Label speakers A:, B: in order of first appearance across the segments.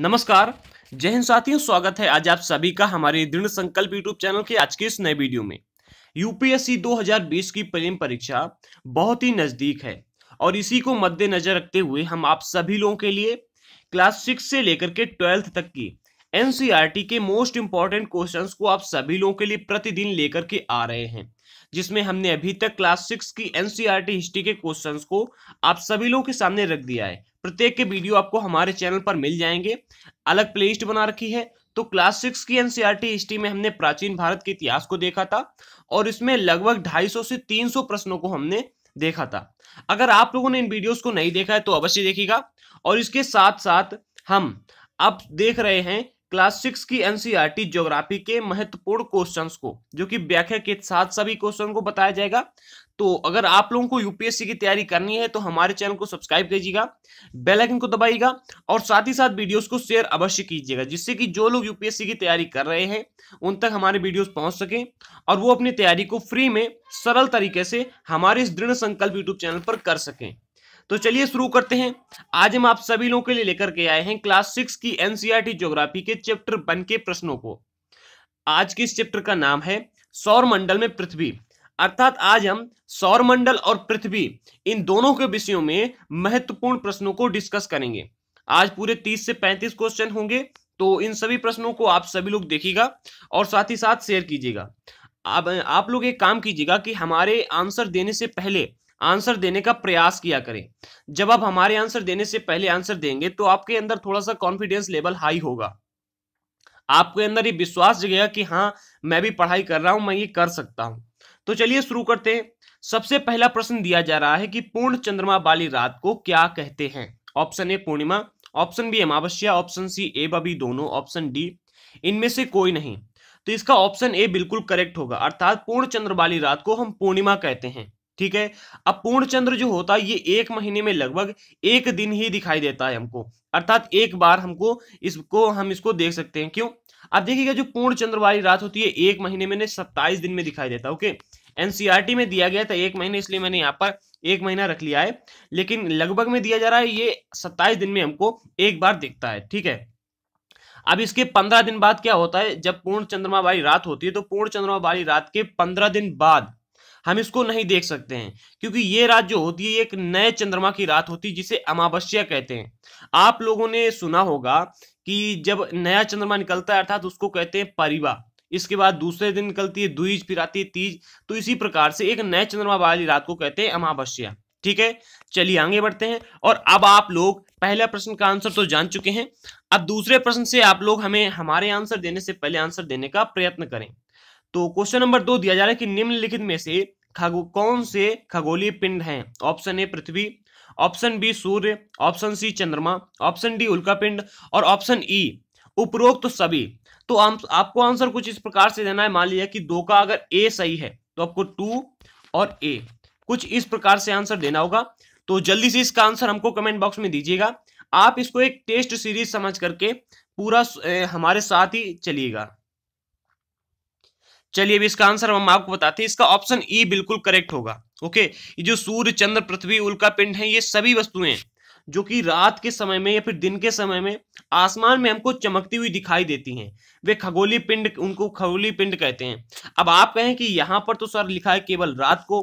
A: नमस्कार जय हिंद साथियों स्वागत है आज आप सभी का हमारे दृढ़ संकल्प यूट्यूब चैनल के आज के इस नए वीडियो में यूपीएससी 2020 की प्रेम परीक्षा बहुत ही नजदीक है और इसी को मद्देनजर रखते हुए हम आप सभी लोगों के लिए क्लास सिक्स से लेकर के ट्वेल्थ तक की एनसीईआरटी के मोस्ट इंपॉर्टेंट क्वेश्चंस को आप सभी लोगों के लिए प्रतिदिन लेकर के आ रहे हैं जिसमें हमने अभी तक क्लास सिक्स की एनसीईआरटी हिस्ट्री के क्वेश्चंस को आप सभी लोगों के सामने रख दिया है प्रत्येक के वीडियो आपको हमारे चैनल पर मिल जाएंगे अलग प्ले बना रखी है तो क्लास सिक्स की एनसीईआरटी हिस्ट्री में हमने प्राचीन भारत के इतिहास को देखा था और इसमें लगभग ढाई से तीन प्रश्नों को हमने देखा था अगर आप लोगों ने इन वीडियोस को नहीं देखा है तो अवश्य देखिएगा और इसके साथ साथ हम अब देख रहे हैं क्लास सिक्स की एनसीईआरटी ज्योग्राफी के महत्वपूर्ण क्वेश्चंस को जो कि व्याख्या के साथ सभी क्वेश्चन को बताया जाएगा तो अगर आप लोगों को यूपीएससी की तैयारी करनी है तो हमारे चैनल को सब्सक्राइब कीजिएगा बेल आइकन को दबाइएगा और साथ ही साथ वीडियोस को शेयर अवश्य कीजिएगा जिससे कि जो लोग यूपीएससी की तैयारी कर रहे हैं उन तक हमारे वीडियोस पहुंच सकें और वो अपनी तैयारी को फ्री में सरल तरीके से हमारे इस दृढ़ संकल्प यूट्यूब चैनल पर कर सकें तो चलिए शुरू करते हैं आज हम आप सभी लोगों के लिए लेकर के आए हैं क्लास सिक्स की एनसीआरटी ज्योग्राफी के चैप्टर वन के प्रश्नों को आज के इस चैप्टर का नाम है सौर मंडल में पृथ्वी अर्थात आज हम सौर मंडल और पृथ्वी इन दोनों के विषयों में महत्वपूर्ण प्रश्नों को डिस्कस करेंगे आज पूरे तीस से पैंतीस क्वेश्चन होंगे तो इन सभी प्रश्नों को आप सभी लोग देखिएगा और साथ ही साथ शेयर कीजिएगा आप आप लोग एक काम कीजिएगा कि हमारे आंसर देने से पहले आंसर देने का प्रयास किया करें जब आप हमारे आंसर देने से पहले आंसर देंगे तो आपके अंदर थोड़ा सा कॉन्फिडेंस लेवल हाई होगा आपके अंदर ये विश्वास जगेगा कि हाँ मैं भी पढ़ाई कर रहा हूं मैं ये कर सकता हूं तो चलिए शुरू करते हैं सबसे पहला प्रश्न दिया जा रहा है कि पूर्ण चंद्रमा वाली रात को क्या कहते हैं ऑप्शन ए पूर्णिमा ऑप्शन बी अमावस्या ऑप्शन सी ए बी दोनों ऑप्शन डी इनमें से कोई नहीं तो इसका ऑप्शन ए बिल्कुल करेक्ट होगा अर्थात पूर्ण चंद्र वाली रात को हम पूर्णिमा कहते हैं ठीक है अब पूर्ण चंद्र जो होता है ये एक महीने में लगभग एक दिन ही दिखाई देता है हमको अर्थात एक बार हमको इसको हम इसको देख सकते हैं क्यों अब देखिएगा जो पूर्ण चंद्र वाली रात होती है एक महीने में सत्ताईस दिन में दिखाई देता है ओके एनसीआरटी में दिया गया था एक महीने इसलिए मैंने यहाँ पर एक महीना रख लिया है लेकिन लगभग में दिया जा रहा है ये सत्ताईस दिन में हमको एक बार दिखता है ठीक है अब इसके पंद्रह दिन बाद क्या होता है जब पूर्ण चंद्रमा वाली रात होती है तो पूर्ण चंद्रमा वाली रात के पंद्रह दिन बाद हम इसको नहीं देख सकते हैं क्योंकि ये रात जो होती है एक नए चंद्रमा की रात होती है जिसे अमावस्या कहते हैं आप लोगों ने सुना होगा कि जब नया चंद्रमा निकलता है अर्थात उसको कहते हैं परिवा इसके बाद दूसरे दिन निकलती है द्विज फिर आती है तीज तो इसी प्रकार से एक नए चंद्रमा वाली रात को कहते हैं अमावस्या ठीक है चलिए आगे बढ़ते हैं और अब आप लोग पहला प्रश्न का आंसर तो जान चुके हैं अब दूसरे प्रश्न से आप लोग हमें हमारे आंसर देने से पहले आंसर देने का प्रयत्न करें तो क्वेश्चन नंबर दो दिया जा रहा है कि निम्नलिखित में से खगो कौन से खगोलीय पिंड हैं ऑप्शन ए पृथ्वी ऑप्शन बी सूर्य ऑप्शन सी चंद्रमा ऑप्शन डी उल्का पिंड और ऑप्शन ई उपरोक्त तो सभी तो आप, आपको आंसर कुछ इस प्रकार से देना है मान लिया कि दो का अगर ए सही है तो आपको टू और ए कुछ इस प्रकार से आंसर देना होगा तो जल्दी से इसका आंसर हमको कमेंट बॉक्स में दीजिएगा आप इसको एक टेस्ट सीरीज समझ करके पूरा हमारे साथ ही चलिएगा चलिए अभी इसका आंसर हम आपको बताते हैं इसका ऑप्शन ई e बिल्कुल करेक्ट होगा ओके ये जो सूर्य चंद्र पृथ्वी उल्का पिंड है ये सभी वस्तुएं जो कि रात के समय में या फिर दिन के समय में आसमान में हमको चमकती हुई दिखाई देती हैं वे खगोली पिंड उनको खगोली पिंड कहते हैं अब आप कहें कि यहाँ पर तो सर लिखा है केवल रात को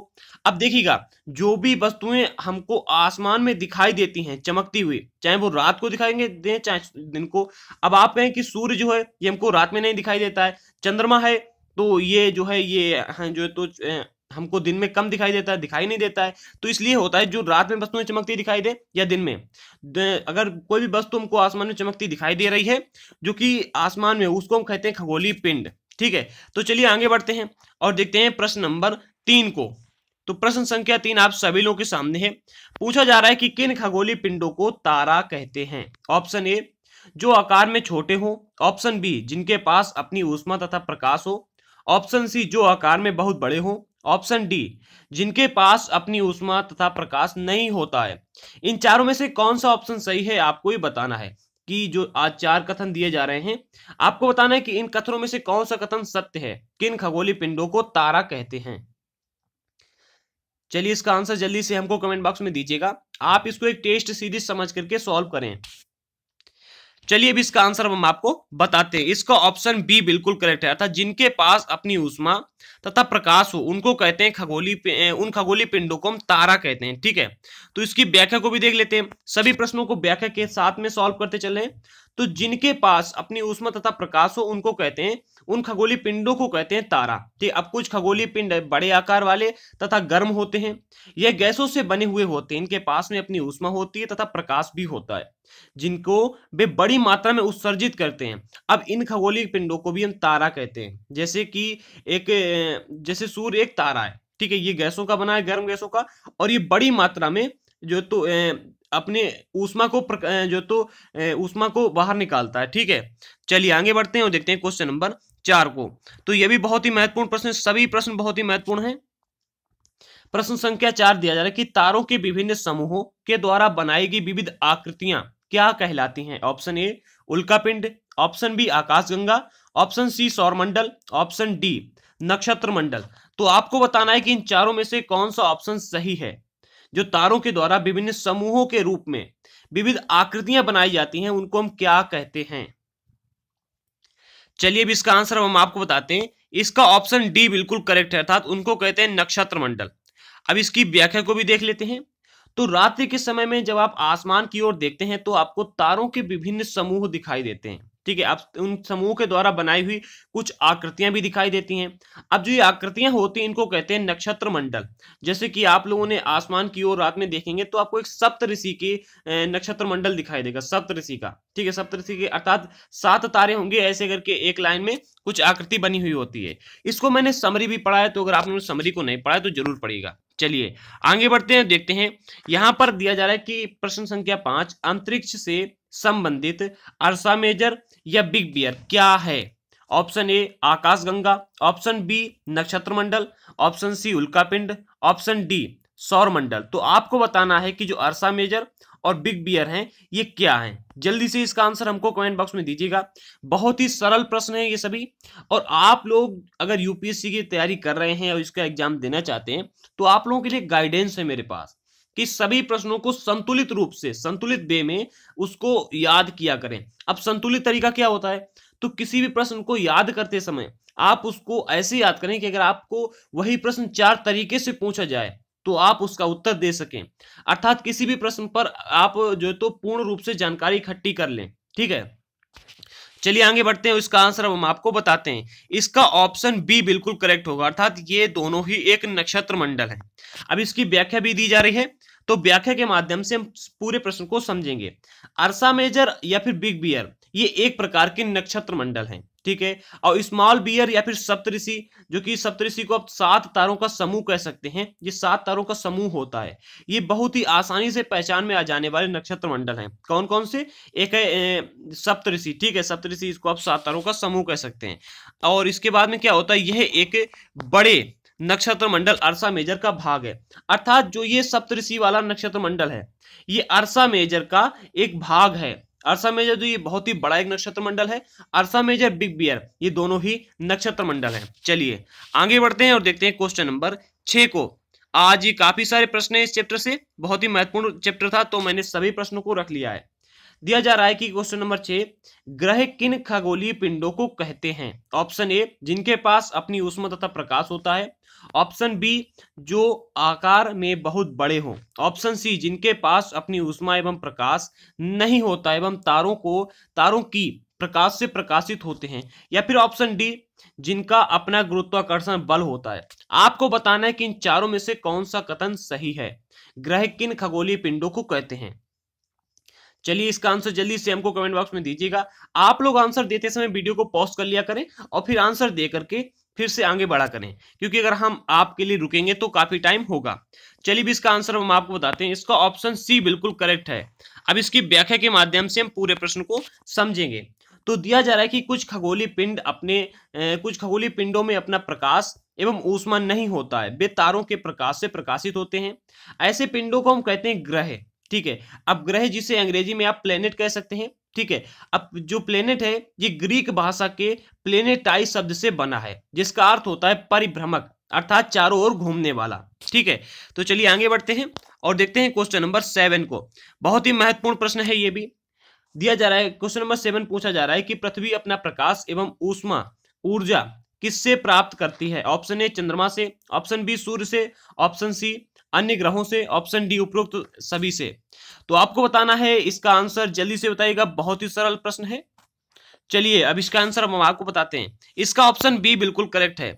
A: अब देखिएगा जो भी वस्तुएं हमको आसमान में दिखाई देती हैं चमकती हुई चाहे वो रात को दिखाएंगे दें चाहे दिन को अब आप कहें कि सूर्य जो है ये हमको रात में नहीं दिखाई देता है चंद्रमा है तो ये जो है ये हाँ, जो है तो हमको दिन में कम दिखाई देता है दिखाई नहीं देता है तो इसलिए होता है जो रात में वस्तुएं चमकती दिखाई दे या दिन में अगर कोई भी वस्तु हमको आसमान में चमकती दिखाई दे रही है जो कि आसमान में उसको हम कहते हैं खगोली पिंड ठीक है तो चलिए आगे बढ़ते हैं और देखते हैं प्रश्न नंबर तीन को तो प्रश्न संख्या तीन आप सभी लोगों के सामने है पूछा जा रहा है कि किन खगोली पिंडों को तारा कहते हैं ऑप्शन ए जो आकार में छोटे हो ऑप्शन बी जिनके पास अपनी ऊष्मा तथा प्रकाश हो ऑप्शन सी जो आकार में बहुत बड़े हों ऑप्शन डी जिनके पास अपनी उष्मा तथा प्रकाश नहीं होता है इन चारों में से कौन सा ऑप्शन सही है आपको ये बताना है कि जो आज चार कथन दिए जा रहे हैं आपको बताना है कि इन कथनों में से कौन सा कथन सत्य है किन खगोली पिंडों को तारा कहते हैं चलिए इसका आंसर जल्दी से हमको कमेंट बॉक्स में दीजिएगा आप इसको एक टेस्ट सीरीज समझ करके सॉल्व करें चलिए अब इसका आंसर हम आपको बताते हैं इसका ऑप्शन बी बिल्कुल करेक्ट है अर्थात जिनके पास अपनी उष्मा तथा प्रकाश हो उनको कहते हैं खगोली उन खगोली पिंडों को हम तारा कहते हैं ठीक है तो इसकी व्याख्या को भी देख लेते हैं सभी प्रश्नों को व्याख्या के साथ में सॉल्व करते चले तो जिनके पास अपनी उष्मा तथा प्रकाश हो उनको कहते हैं उन खगोलीय पिंडों को कहते हैं तारा ठीक अब कुछ खगोलीय पिंड बड़े आकार वाले तथा गर्म होते हैं यह गैसों से बने हुए होते हैं इनके पास में अपनी ऊष्मा होती है तथा प्रकाश भी होता है जिनको वे बड़ी मात्रा में उत्सर्जित करते हैं अब इन खगोलीय पिंडों को भी हम तारा कहते हैं जैसे कि एक जैसे सूर्य एक तारा है ठीक है ये गैसों का बना है गर्म गैसों का और ये बड़ी मात्रा में जो तो अपने ऊष्मा को जो तो ऊष्मा को बाहर निकालता है ठीक है चलिए आगे बढ़ते हैं और देखते हैं क्वेश्चन नंबर चार को तो यह भी बहुत ही महत्वपूर्ण प्रश्न सभी प्रश्न बहुत ही महत्वपूर्ण है प्रश्न संख्या चार दिया जा रहा है कि तारों के विभिन्न समूहों के द्वारा बनाई गई विविध आकृतियां क्या कहलाती हैं ऑप्शन ए उल्कापिंड ऑप्शन बी आकाशगंगा ऑप्शन सी सौरमंडल ऑप्शन डी नक्षत्र मंडल तो आपको बताना है कि इन चारों में से कौन सा ऑप्शन सही है जो तारों के द्वारा विभिन्न समूहों के रूप में विविध आकृतियां बनाई जाती हैं उनको हम क्या कहते हैं चलिए अब इसका आंसर हम आपको बताते हैं इसका ऑप्शन डी बिल्कुल करेक्ट है अर्थात उनको कहते हैं नक्षत्र मंडल अब इसकी व्याख्या को भी देख लेते हैं तो रात्रि के समय में जब आप आसमान की ओर देखते हैं तो आपको तारों के विभिन्न समूह दिखाई देते हैं ठीक है अब उन समूह के द्वारा बनाई हुई कुछ आकृतियां भी दिखाई देती हैं अब जो ये आकृतियां होती हैं इनको कहते हैं नक्षत्र मंडल जैसे कि आप लोगों ने आसमान की ओर रात में देखेंगे तो आपको एक सप्त ऋषि की नक्षत्र मंडल दिखाई देगा सप्त ऋषि का ठीक है सप्त ऋषि के अर्थात सात तारे होंगे ऐसे करके एक लाइन में कुछ आकृति बनी हुई होती है इसको मैंने समरी भी पढ़ा है तो अगर आपने समरी को नहीं पढ़ा है तो जरूर पढ़िएगा चलिए आगे बढ़ते हैं देखते हैं यहाँ पर दिया जा रहा है कि प्रश्न संख्या पांच अंतरिक्ष से संबंधित अर्सा मेजर या बिग बियर क्या है ऑप्शन ए आकाशगंगा ऑप्शन बी नक्षत्र मंडल ऑप्शन सी उल्कापिंड ऑप्शन डी सौर मंडल तो आपको बताना है कि जो अरसा मेजर और बिग बियर हैं ये क्या हैं जल्दी से इसका आंसर हमको कमेंट बॉक्स में दीजिएगा बहुत ही सरल प्रश्न है ये सभी और आप लोग अगर यूपीएससी की तैयारी कर रहे हैं और इसका एग्जाम देना चाहते हैं तो आप लोगों के लिए गाइडेंस है मेरे पास कि सभी प्रश्नों को संतुलित रूप से संतुलित वे में उसको याद किया करें अब संतुलित तरीका क्या होता है तो किसी भी प्रश्न को याद करते समय आप उसको ऐसे याद करें कि अगर आपको वही प्रश्न चार तरीके से पूछा जाए तो आप उसका उत्तर दे सकें अर्थात किसी भी प्रश्न पर आप जो है तो पूर्ण रूप से जानकारी इकट्ठी कर लें ठीक है चलिए आगे बढ़ते हैं इसका आंसर हम आपको बताते हैं इसका ऑप्शन बी बिल्कुल करेक्ट होगा अर्थात ये दोनों ही एक नक्षत्र मंडल है अब इसकी व्याख्या भी दी जा रही है तो व्याख्या के माध्यम से हम पूरे प्रश्न को समझेंगे अरसा मेजर या फिर बिग बियर ये एक प्रकार के नक्षत्र मंडल है ठीक है और स्मॉल बियर या फिर सप्तऋषि जो कि सप्तऋषि को आप सात तारों का समूह कह सकते हैं ये सात तारों का समूह होता है ये बहुत ही आसानी से पहचान में आ जाने वाले नक्षत्र मंडल हैं कौन कौन से एक है सप्तऋषि ठीक है सप्तऋषि इसको आप सात तारों का समूह कह सकते हैं और इसके बाद में क्या होता है यह एक बड़े नक्षत्र मंडल अरसा मेजर का भाग है अर्थात जो ये सप्तऋषि वाला नक्षत्र मंडल है ये अरसा मेजर का एक भाग है अर्सा मेजर जो ये बहुत ही बड़ा एक नक्षत्र मंडल है अर्सा मेजर बिग बियर ये दोनों ही नक्षत्र मंडल है चलिए आगे बढ़ते हैं और देखते हैं क्वेश्चन नंबर छे को आज ये काफी सारे प्रश्न है इस चैप्टर से बहुत ही महत्वपूर्ण चैप्टर था तो मैंने सभी प्रश्नों को रख लिया है दिया जा रहा है कि क्वेश्चन नंबर छह ग्रह किन खगोलीय पिंडों को कहते हैं ऑप्शन ए जिनके पास अपनी उष्मा तथा प्रकाश होता है ऑप्शन बी जो आकार में बहुत बड़े हों ऑप्शन सी जिनके पास अपनी उष्मा एवं प्रकाश नहीं होता एवं तारों को तारों की प्रकाश से प्रकाशित होते हैं या फिर ऑप्शन डी जिनका अपना गुरुत्वाकर्षण बल होता है आपको बताना है कि इन चारों में से कौन सा कथन सही है ग्रह किन खगोलीय पिंडों को कहते हैं चलिए इसका आंसर जल्दी से हमको कमेंट बॉक्स में दीजिएगा आप लोग आंसर देते समय वीडियो को पॉज कर लिया करें और फिर आंसर दे करके फिर से आगे बढ़ा करें क्योंकि अगर हम आपके लिए रुकेंगे तो काफी टाइम होगा चलिए भी इसका आंसर हम आपको बताते हैं इसका ऑप्शन सी बिल्कुल करेक्ट है अब इसकी व्याख्या के माध्यम से हम पूरे प्रश्न को समझेंगे तो दिया जा रहा है कि कुछ खगोली पिंड अपने ए, कुछ खगोली पिंडों में अपना प्रकाश एवं ऊष्मा नहीं होता है वे तारों के प्रकाश से प्रकाशित होते हैं ऐसे पिंडों को हम कहते हैं ग्रह ठीक है अब ग्रह जिसे अंग्रेजी में आप प्लेनेट कह सकते हैं ठीक है अब जो प्लेनेट है ये ग्रीक भाषा के प्लेनेटाई शब्द से बना है जिसका अर्थ होता है परिभ्रमक अर्थात चारों ओर घूमने वाला ठीक है तो चलिए आगे बढ़ते हैं और देखते हैं क्वेश्चन नंबर सेवन को बहुत ही महत्वपूर्ण प्रश्न है ये भी दिया जा रहा है क्वेश्चन नंबर सेवन पूछा जा रहा है कि पृथ्वी अपना प्रकाश एवं ऊष्मा ऊर्जा किससे प्राप्त करती है ऑप्शन ए चंद्रमा से ऑप्शन बी सूर्य से ऑप्शन सी अन्य ग्रहों से ऑप्शन डी उपरोक्त सभी से तो आपको बताना है इसका आंसर जल्दी से बताइएगा बहुत ही सरल प्रश्न है चलिए अब इसका आंसर हम आपको बताते हैं इसका ऑप्शन बी बिल्कुल करेक्ट है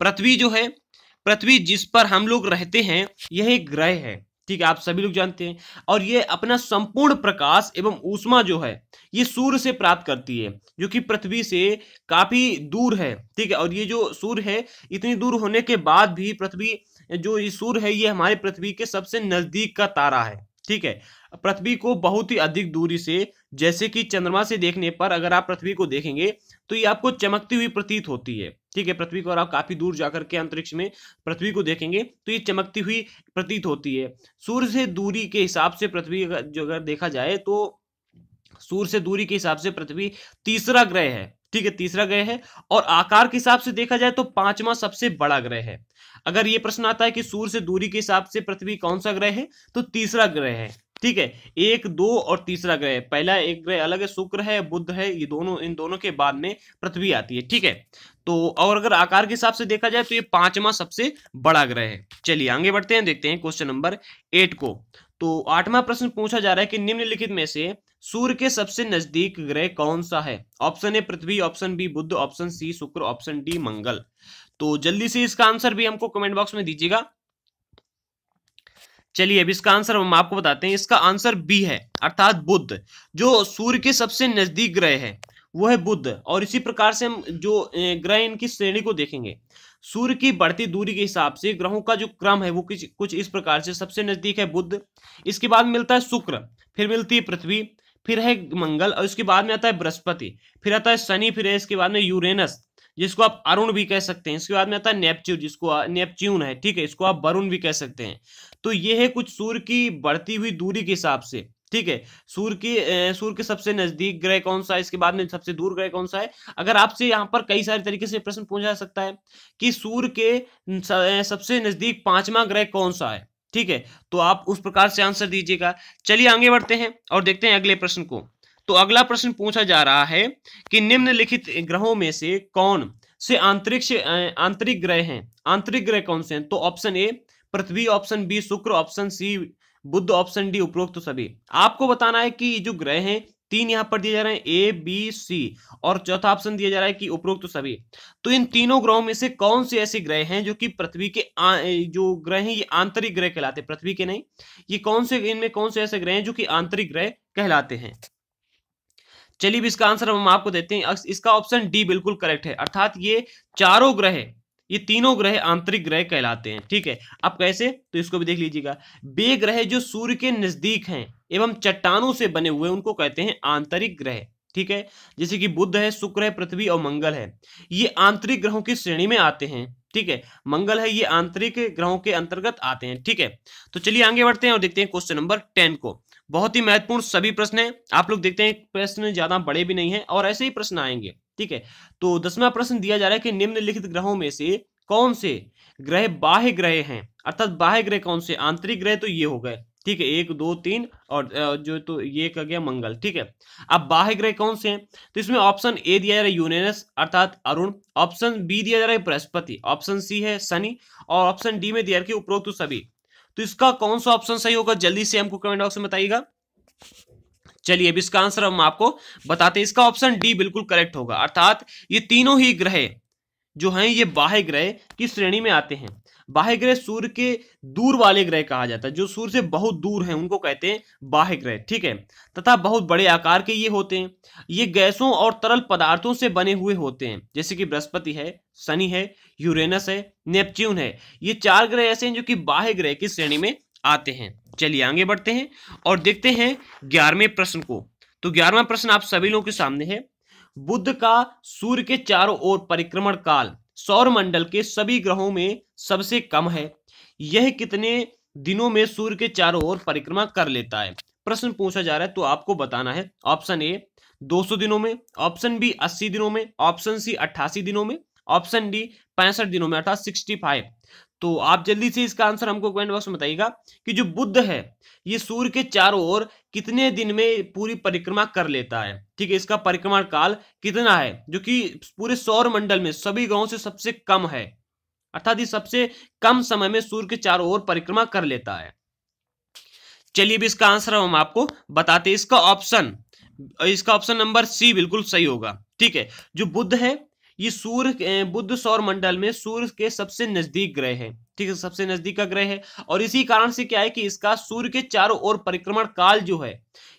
A: पृथ्वी जो है पृथ्वी जिस पर हम लोग रहते हैं यह एक ग्रह है ठीक है आप सभी लोग जानते हैं और यह अपना संपूर्ण प्रकाश एवं ऊष्मा जो है ये सूर्य से प्राप्त करती है जो कि पृथ्वी से काफी दूर है ठीक है और ये जो सूर्य है इतनी दूर होने के बाद भी पृथ्वी जो ये सूर्य है ये हमारे पृथ्वी के सबसे नजदीक का तारा है ठीक है पृथ्वी को बहुत ही अधिक दूरी से जैसे कि चंद्रमा से देखने पर अगर आप पृथ्वी को देखेंगे तो ये आपको चमकती हुई प्रतीत होती है ठीक है पृथ्वी को और आप काफी दूर जाकर के अंतरिक्ष में पृथ्वी को देखेंगे तो ये चमकती हुई प्रतीत होती है सूर्य से दूरी के हिसाब से पृथ्वी जो अगर देखा जाए तो सूर्य से दूरी के हिसाब से पृथ्वी तीसरा ग्रह है ठीक है तीसरा ग्रह है और आकार के हिसाब से देखा जाए तो पांचवा सबसे बड़ा ग्रह है अगर ये प्रश्न आता है कि सूर्य से दूरी के हिसाब से पृथ्वी कौन सा ग्रह है तो तीसरा ग्रह है ठीक है एक दो और तीसरा ग्रह पहला एक ग्रह अलग है शुक्र है बुद्ध है ये दोनों इन दोनों के बाद में पृथ्वी आती है ठीक है तो और अगर आकार के हिसाब से देखा जाए तो ये पांचवा सबसे बड़ा ग्रह है चलिए आगे बढ़ते हैं देखते हैं क्वेश्चन नंबर एट को तो आठवां प्रश्न पूछा जा रहा है कि निम्नलिखित में से सूर्य के सबसे नजदीक ग्रह कौन सा है ऑप्शन ए पृथ्वी ऑप्शन बी बुद्ध ऑप्शन सी शुक्र ऑप्शन डी मंगल तो जल्दी से इसका आंसर भी हमको कमेंट बॉक्स में दीजिएगा चलिए अब इसका आंसर हम आपको बताते हैं इसका आंसर बी है अर्थात बुद्ध जो सूर्य के सबसे नजदीक ग्रह है वो है बुद्ध और इसी प्रकार से हम जो ग्रह इनकी श्रेणी को देखेंगे सूर्य की बढ़ती दूरी के हिसाब से ग्रहों का जो क्रम है वो कुछ कुछ इस प्रकार से सबसे नजदीक है बुद्ध इसके बाद मिलता है शुक्र फिर मिलती है पृथ्वी फिर है मंगल और इसके बाद में आता है बृहस्पति फिर आता है शनि फिर है इसके बाद में यूरेनस जिसको आप अरुण भी कह सकते हैं इसके बाद में आता है नेपच्यून जिसको नेपच्यून है ठीक है इसको आप वरुण भी कह सकते हैं तो ये है कुछ सूर्य की बढ़ती हुई दूरी के हिसाब से ठीक है सूर्य की सूर्य के सबसे नजदीक ग्रह कौन सा है इसके बाद में सबसे दूर ग्रह कौन सा है अगर आपसे यहाँ पर कई सारे तरीके से प्रश्न पूछा जा सकता है कि सूर्य के सबसे नजदीक पांचवा ग्रह कौन सा है ठीक है तो आप उस प्रकार से आंसर दीजिएगा चलिए आगे बढ़ते हैं और देखते हैं अगले प्रश्न को तो अगला प्रश्न पूछा जा रहा है कि निम्नलिखित ग्रहों में से कौन से आंतरिक्ष आंतरिक ग्रह हैं आंतरिक ग्रह कौन से हैं तो ऑप्शन ए पृथ्वी ऑप्शन बी शुक्र ऑप्शन सी बुद्ध ऑप्शन डी उपरोक्त तो सभी आपको बताना है कि जो ग्रह हैं तीन यहां पर दिए जा रहे हैं ए बी सी और चौथा ऑप्शन दिया जा रहा है कि उपरोक्त तो सभी तो इन तीनों ग्रहों में से कौन से ऐसे ग्रह हैं जो कि पृथ्वी के आ, जो ग्रह हैं ये आंतरिक ग्रह कहलाते पृथ्वी के नहीं ये कौन से इनमें कौन से ऐसे ग्रह हैं जो कि आंतरिक ग्रह कहलाते हैं चलिए भी इसका आंसर हम आपको देते हैं इसका ऑप्शन डी बिल्कुल करेक्ट है अर्थात ये चारों ग्रह ये तीनों ग्रह आंतरिक ग्रह कहलाते हैं ठीक है अब कैसे तो इसको भी देख लीजिएगा बे ग्रह जो सूर्य के नजदीक हैं एवं चट्टानों से बने हुए उनको कहते हैं आंतरिक ग्रह ठीक है जैसे कि बुद्ध है शुक्र है पृथ्वी और मंगल है ये आंतरिक ग्रहों की श्रेणी में आते हैं ठीक है मंगल है ये आंतरिक ग्रहों के अंतर्गत आते हैं ठीक है तो चलिए आगे बढ़ते हैं और देखते हैं क्वेश्चन नंबर टेन को बहुत ही महत्वपूर्ण सभी प्रश्न है आप लोग देखते हैं प्रश्न ज्यादा बड़े भी नहीं है और ऐसे ही प्रश्न आएंगे ठीक है तो दसवा प्रश्न दिया जा रहा है कि निम्नलिखित ग्रहों में से कौन से ग्रह बाह्य ग्रह हैं अर्थात बाह्य ग्रह कौन से आंतरिक ग्रह तो ये हो गए ठीक है एक दो तीन और जो तो ये कह गया मंगल ठीक है अब बाह्य ग्रह कौन से हैं तो इसमें ऑप्शन ए दिया जा रहा है यूनेनस अर्थात अरुण ऑप्शन बी दिया जा रहा है बृहस्पति ऑप्शन सी है शनि और ऑप्शन डी में दिया उपरोक्त सभी तो इसका कौन सा ऑप्शन सही होगा जल्दी से हमको कमेंट बॉक्स में बताइएगा चलिए अब इसका आंसर हम आपको बताते हैं इसका ऑप्शन डी बिल्कुल करेक्ट होगा अर्थात ये तीनों ही ग्रह जो हैं ये बाह्य ग्रह की श्रेणी में आते हैं बाह्य ग्रह सूर्य के दूर वाले ग्रह कहा जाता है जो सूर्य से बहुत दूर हैं उनको कहते हैं बाह्य ग्रह ठीक है तथा बहुत बड़े आकार के ये होते हैं ये गैसों और तरल पदार्थों से बने हुए होते हैं जैसे कि बृहस्पति है शनि है यूरेनस है नेपच्यून है ये चार ग्रह ऐसे हैं जो कि बाह्य ग्रह की श्रेणी में आते हैं चलिए आगे बढ़ते हैं और देखते हैं ग्यारहवें प्रश्न को तो ग्यारहवा प्रश्न आप सभी लोगों के सामने है बुद्ध का सूर्य के चारों ओर परिक्रमण काल सौर मंडल के सभी ग्रहों में सबसे कम है यह कितने दिनों में सूर्य के चारों ओर परिक्रमा कर लेता है प्रश्न पूछा जा रहा है तो आपको बताना है ऑप्शन ए 200 दिनों में ऑप्शन बी 80 दिनों में ऑप्शन सी 88 दिनों में ऑप्शन डी पैंसठ दिनों में अर्थात 65 तो आप जल्दी से इसका आंसर हमको कमेंट बॉक्स में बताइएगा कि जो बुद्ध है ये सूर्य के चारों ओर कितने दिन में पूरी परिक्रमा कर लेता है ठीक है इसका परिक्रमा काल कितना है जो कि पूरे सौर मंडल में सभी ग्रहों से सबसे कम है अर्थात ये सबसे कम समय में सूर्य के चारों ओर परिक्रमा कर लेता है चलिए भी इसका आंसर हम आपको बताते हैं इसका ऑप्शन इसका ऑप्शन नंबर सी बिल्कुल सही होगा ठीक है जो बुद्ध है ये सूर्य बुद्ध सौर मंडल में सूर्य के सबसे नजदीक ग्रह है ठीक है सबसे नजदीक का ग्रह है और इसी कारण से क्या है कि इसका सूर्य के चारों ओर परिक्रमण काल जो है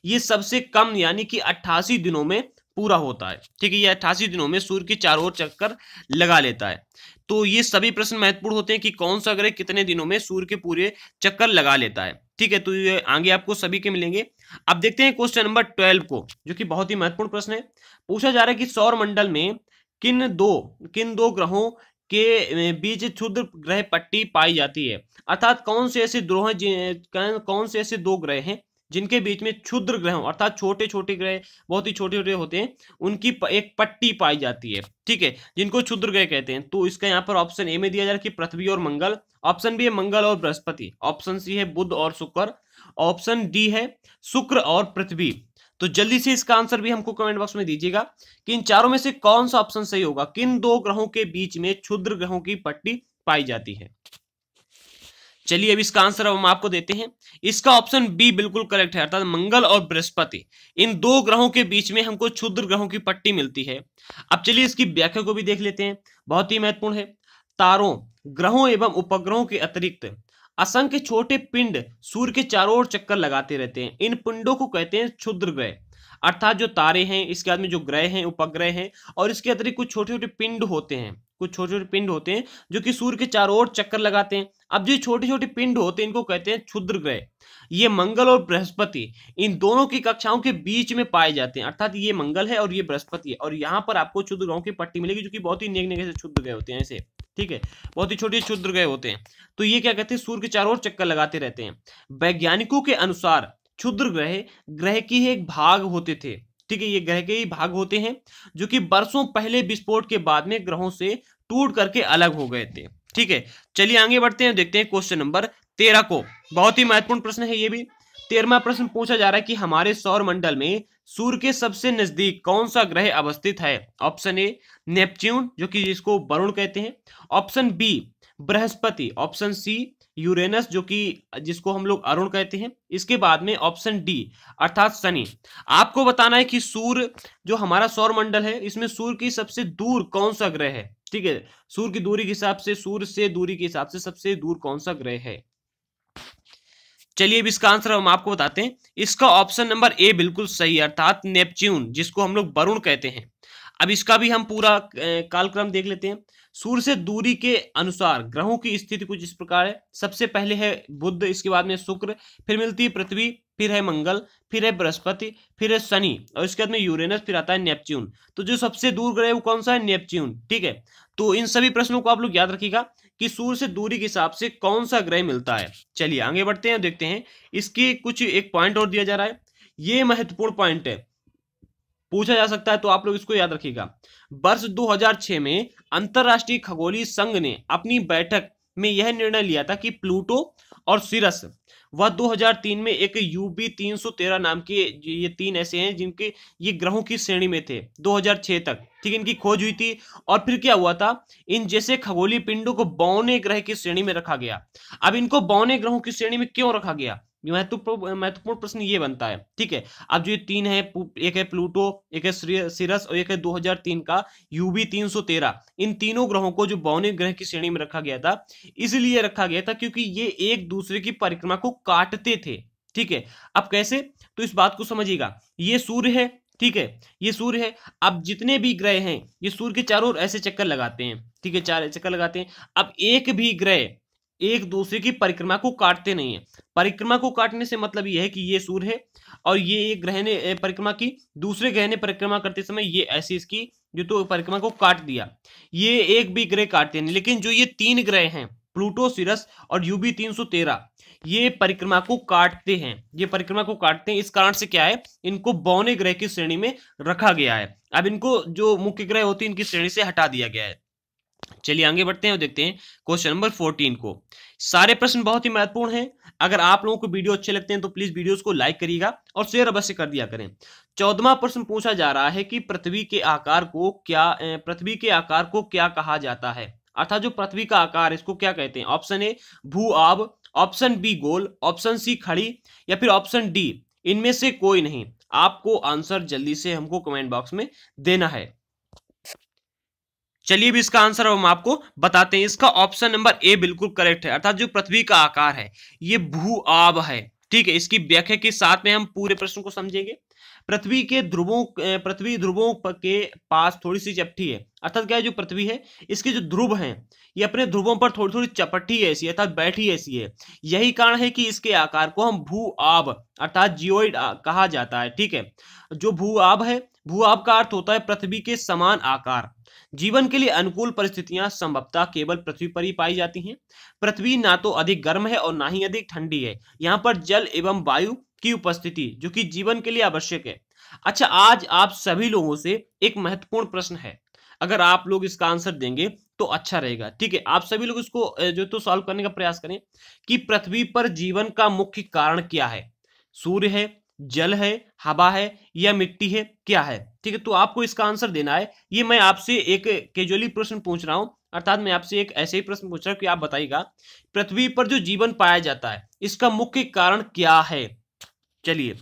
A: ये सबसे कम यानी कि अट्ठासी दिनों में पूरा होता है ठीक है ये अट्ठासी दिनों में सूर्य के चारों ओर चक्कर लगा लेता है तो ये सभी प्रश्न महत्वपूर्ण होते हैं कि कौन सा ग्रह कितने दिनों में सूर्य के पूरे चक्कर लगा लेता है ठीक है तो ये आगे आपको सभी के मिलेंगे अब देखते हैं क्वेश्चन नंबर ट्वेल्व को जो कि बहुत ही महत्वपूर्ण प्रश्न है पूछा जा रहा है कि सौर मंडल में किन दो किन दो ग्रहों के बीच क्षुद्र ग्रह पट्टी पाई जाती है अर्थात कौन से ऐसे द्रोह कौन से ऐसे दो ग्रह हैं जिनके बीच में क्षुद्र ग्रहों अर्थात छोटे छोटे ग्रह बहुत ही छोटे छोटे होते हैं उनकी एक पट्टी पाई जाती है ठीक है जिनको क्षुद्र ग्रह कहते हैं तो इसका यहाँ पर ऑप्शन ए में दिया जा रहा है कि पृथ्वी और मंगल ऑप्शन बी है मंगल और बृहस्पति ऑप्शन सी है बुध और शुक्र ऑप्शन डी है शुक्र और पृथ्वी तो जल्दी से इसका आंसर भी हमको कमेंट बॉक्स में दीजिएगा कि इन चारों में से कौन सा ऑप्शन सही होगा किन दो ग्रहों के बीच में क्षुद्र ग्रहों की पट्टी पाई जाती है चलिए अब इसका आंसर अब हम आपको देते हैं इसका ऑप्शन बी बिल्कुल करेक्ट है अर्थात मंगल और बृहस्पति इन दो ग्रहों के बीच में हमको क्षुद्र ग्रहों की पट्टी मिलती है अब चलिए इसकी व्याख्या को भी देख लेते हैं बहुत ही महत्वपूर्ण है तारों ग्रहों एवं उपग्रहों के अतिरिक्त असंख्य छोटे पिंड सूर्य के चारों ओर चक्कर लगाते रहते हैं इन पिंडों को कहते हैं क्षुद्र ग्रह अर्थात जो तारे हैं इसके बाद में जो ग्रह हैं उपग्रह हैं और इसके अतिरिक्त कुछ छोटे छोटे पिंड होते हैं कुछ छोटे छोटे पिंड होते हैं जो कि सूर्य के चारों ओर चक्कर लगाते हैं अब जो छोटे छोटे पिंड होते हैं इनको कहते हैं क्षुद्र ग्रह ये मंगल और बृहस्पति इन दोनों की कक्षाओं के बीच में पाए जाते हैं अर्थात ये मंगल है और ये बृहस्पति है और यहाँ पर आपको क्षुद्र ग्रहों की पट्टी मिलेगी जो कि बहुत ही नेक नेक से क्षुद्र ग्रह होते हैं ऐसे ठीक है बहुत ही छोटे क्षुद्र ग्रह होते हैं तो ये क्या कहते हैं सूर्य के चारों ओर चक्कर लगाते रहते हैं वैज्ञानिकों के अनुसार क्षुद्र ग्रह ग्रह के एक भाग होते थे ठीक है ये ग्रह के ही भाग होते हैं जो कि बरसों पहले विस्फोट के बाद में ग्रहों से टूट करके अलग हो गए थे ठीक है चलिए आगे बढ़ते हैं देखते हैं क्वेश्चन नंबर तेरह को बहुत ही महत्वपूर्ण प्रश्न है ये भी तेरहवा प्रश्न पूछा जा रहा है कि हमारे सौर मंडल में सूर्य के सबसे नजदीक कौन सा ग्रह अवस्थित है ऑप्शन ए नेपच्यून जो कि जिसको वरुण कहते हैं ऑप्शन बी बृहस्पति ऑप्शन सी यूरेनस जो कि जिसको हम लोग अरुण कहते हैं इसके बाद में ऑप्शन डी अर्थात शनि आपको बताना है कि सूर्य जो हमारा सौर मंडल है इसमें सूर्य की सबसे दूर कौन सा ग्रह है ठीक है सूर्य की दूरी के हिसाब से सूर्य से दूरी के हिसाब से सबसे दूर कौन सा ग्रह है चलिए अब इसका आंसर हम आपको बताते हैं इसका ऑप्शन नंबर ए बिल्कुल सही अर्थात नेपच्यून जिसको हम लोग वरुण कहते हैं अब इसका भी हम पूरा कालक्रम देख लेते हैं सूर्य से दूरी के अनुसार ग्रहों की स्थिति कुछ इस प्रकार है सबसे पहले है बुद्ध इसके बाद में शुक्र फिर मिलती है पृथ्वी फिर है मंगल फिर है बृहस्पति फिर है शनि और इसके बाद में यूरेनस फिर आता है नेपच्यून तो जो सबसे दूर ग्रह है वो कौन सा है नेपच्यून ठीक है तो इन सभी प्रश्नों को आप लोग याद रखिएगा कि सूर्य से दूरी के हिसाब से कौन सा ग्रह मिलता है चलिए आगे बढ़ते हैं देखते हैं इसके कुछ एक पॉइंट और दिया जा रहा है ये महत्वपूर्ण पॉइंट है पूछा जा सकता है तो आप लोग इसको याद रखिएगा वर्ष 2006 में अंतरराष्ट्रीय खगोलीय संघ ने अपनी बैठक में यह निर्णय लिया था कि प्लूटो और सिरस वह 2003 में एक यूबी 313 नाम के ये तीन ऐसे हैं जिनके ये ग्रहों की श्रेणी में थे 2006 तक ठीक इनकी खोज हुई थी और फिर क्या हुआ था इन जैसे खगोलीय पिंडों को बौने ग्रह की श्रेणी में रखा गया अब इनको बौने ग्रहों की श्रेणी में क्यों रखा गया महत्वपूर्ण तो तो महत्वपूर्ण प्रश्न ये बनता है ठीक है अब जो ये तीन है एक है प्लूटो एक है सिरस और एक है 2003 का यूबी 313 इन तीनों ग्रहों को जो बौने ग्रह की श्रेणी में रखा गया था इसलिए रखा गया था क्योंकि ये एक दूसरे की परिक्रमा को काटते थे ठीक है अब कैसे तो इस बात को समझिएगा ये सूर्य है ठीक है ये सूर्य है अब जितने भी ग्रह हैं ये सूर्य के चारों ओर ऐसे चक्कर लगाते हैं ठीक है चार चक्कर लगाते हैं अब एक भी ग्रह एक दूसरे की परिक्रमा को काटते नहीं है परिक्रमा को काटने से मतलब यह है कि ये सूर्य है और ये एक ने परिक्रमा की दूसरे ग्रह ने परिक्रमा करते समय ये ऐसी इसकी जो तो परिक्रमा को काट दिया ये एक भी ग्रह काटते नहीं लेकिन जो ये तीन ग्रह हैं प्लूटो सिरस और यूबी 313 ये परिक्रमा को काटते हैं ये परिक्रमा को काटते हैं इस कारण से क्या है इनको बौने ग्रह की श्रेणी में रखा गया है अब इनको जो मुख्य ग्रह होती है इनकी श्रेणी से हटा दिया गया है चलिए आगे बढ़ते हैं और देखते हैं क्वेश्चन नंबर फोर्टीन को सारे प्रश्न बहुत ही महत्वपूर्ण हैं अगर आप लोगों को वीडियो अच्छे लगते हैं तो प्लीज वीडियोस को लाइक करिएगा और शेयर अवश्य कर दिया करें चौदवा प्रश्न पूछा जा रहा है कि पृथ्वी के आकार को क्या पृथ्वी के आकार को क्या कहा जाता है अर्थात जो पृथ्वी का आकार इसको क्या कहते हैं ऑप्शन ए भू आब ऑप्शन बी गोल ऑप्शन सी खड़ी या फिर ऑप्शन डी इनमें से कोई नहीं आपको आंसर जल्दी से हमको कमेंट बॉक्स में देना है चलिए भी इसका आंसर हम आपको बताते हैं इसका ऑप्शन नंबर ए बिल्कुल करेक्ट है अर्थात जो पृथ्वी का आकार है ये भू आब है ठीक है इसकी व्याख्या के साथ में हम पूरे प्रश्न को समझेंगे पृथ्वी के ध्रुवों पृथ्वी ध्रुवों के पास थोड़ी सी चपटी है अर्थात क्या है जो पृथ्वी है इसके जो ध्रुव हैं ये अपने ध्रुवों पर थोड़ी थोड़ी चपटी ऐसी अर्थात बैठी ऐसी है यही कारण है कि इसके आकार को हम भू आब अर्थात जियोइड कहा जाता है ठीक है जो भू आब है भू आब का अर्थ होता है पृथ्वी के समान आकार जीवन के लिए अनुकूल परिस्थितियां संभवतः केवल पृथ्वी पर ही पाई जाती हैं पृथ्वी ना तो अधिक गर्म है और ना ही अधिक ठंडी है यहाँ पर जल एवं वायु की उपस्थिति जो कि जीवन के लिए आवश्यक है अच्छा आज आप सभी लोगों से एक महत्वपूर्ण प्रश्न है अगर आप लोग इसका आंसर देंगे तो अच्छा रहेगा ठीक है आप सभी लोग इसको जो तो सॉल्व करने का प्रयास करें कि पृथ्वी पर जीवन का मुख्य कारण क्या है सूर्य है जल है हवा है या मिट्टी है क्या है ठीक है तो आपको इसका आंसर देना है ये मैं आपसे एक केजुअली प्रश्न पूछ रहा हूँ अर्थात मैं आपसे एक ऐसे ही प्रश्न पूछ रहा हूँ कि आप बताइएगा पृथ्वी पर जो जीवन पाया जाता है इसका मुख्य कारण क्या है चलिए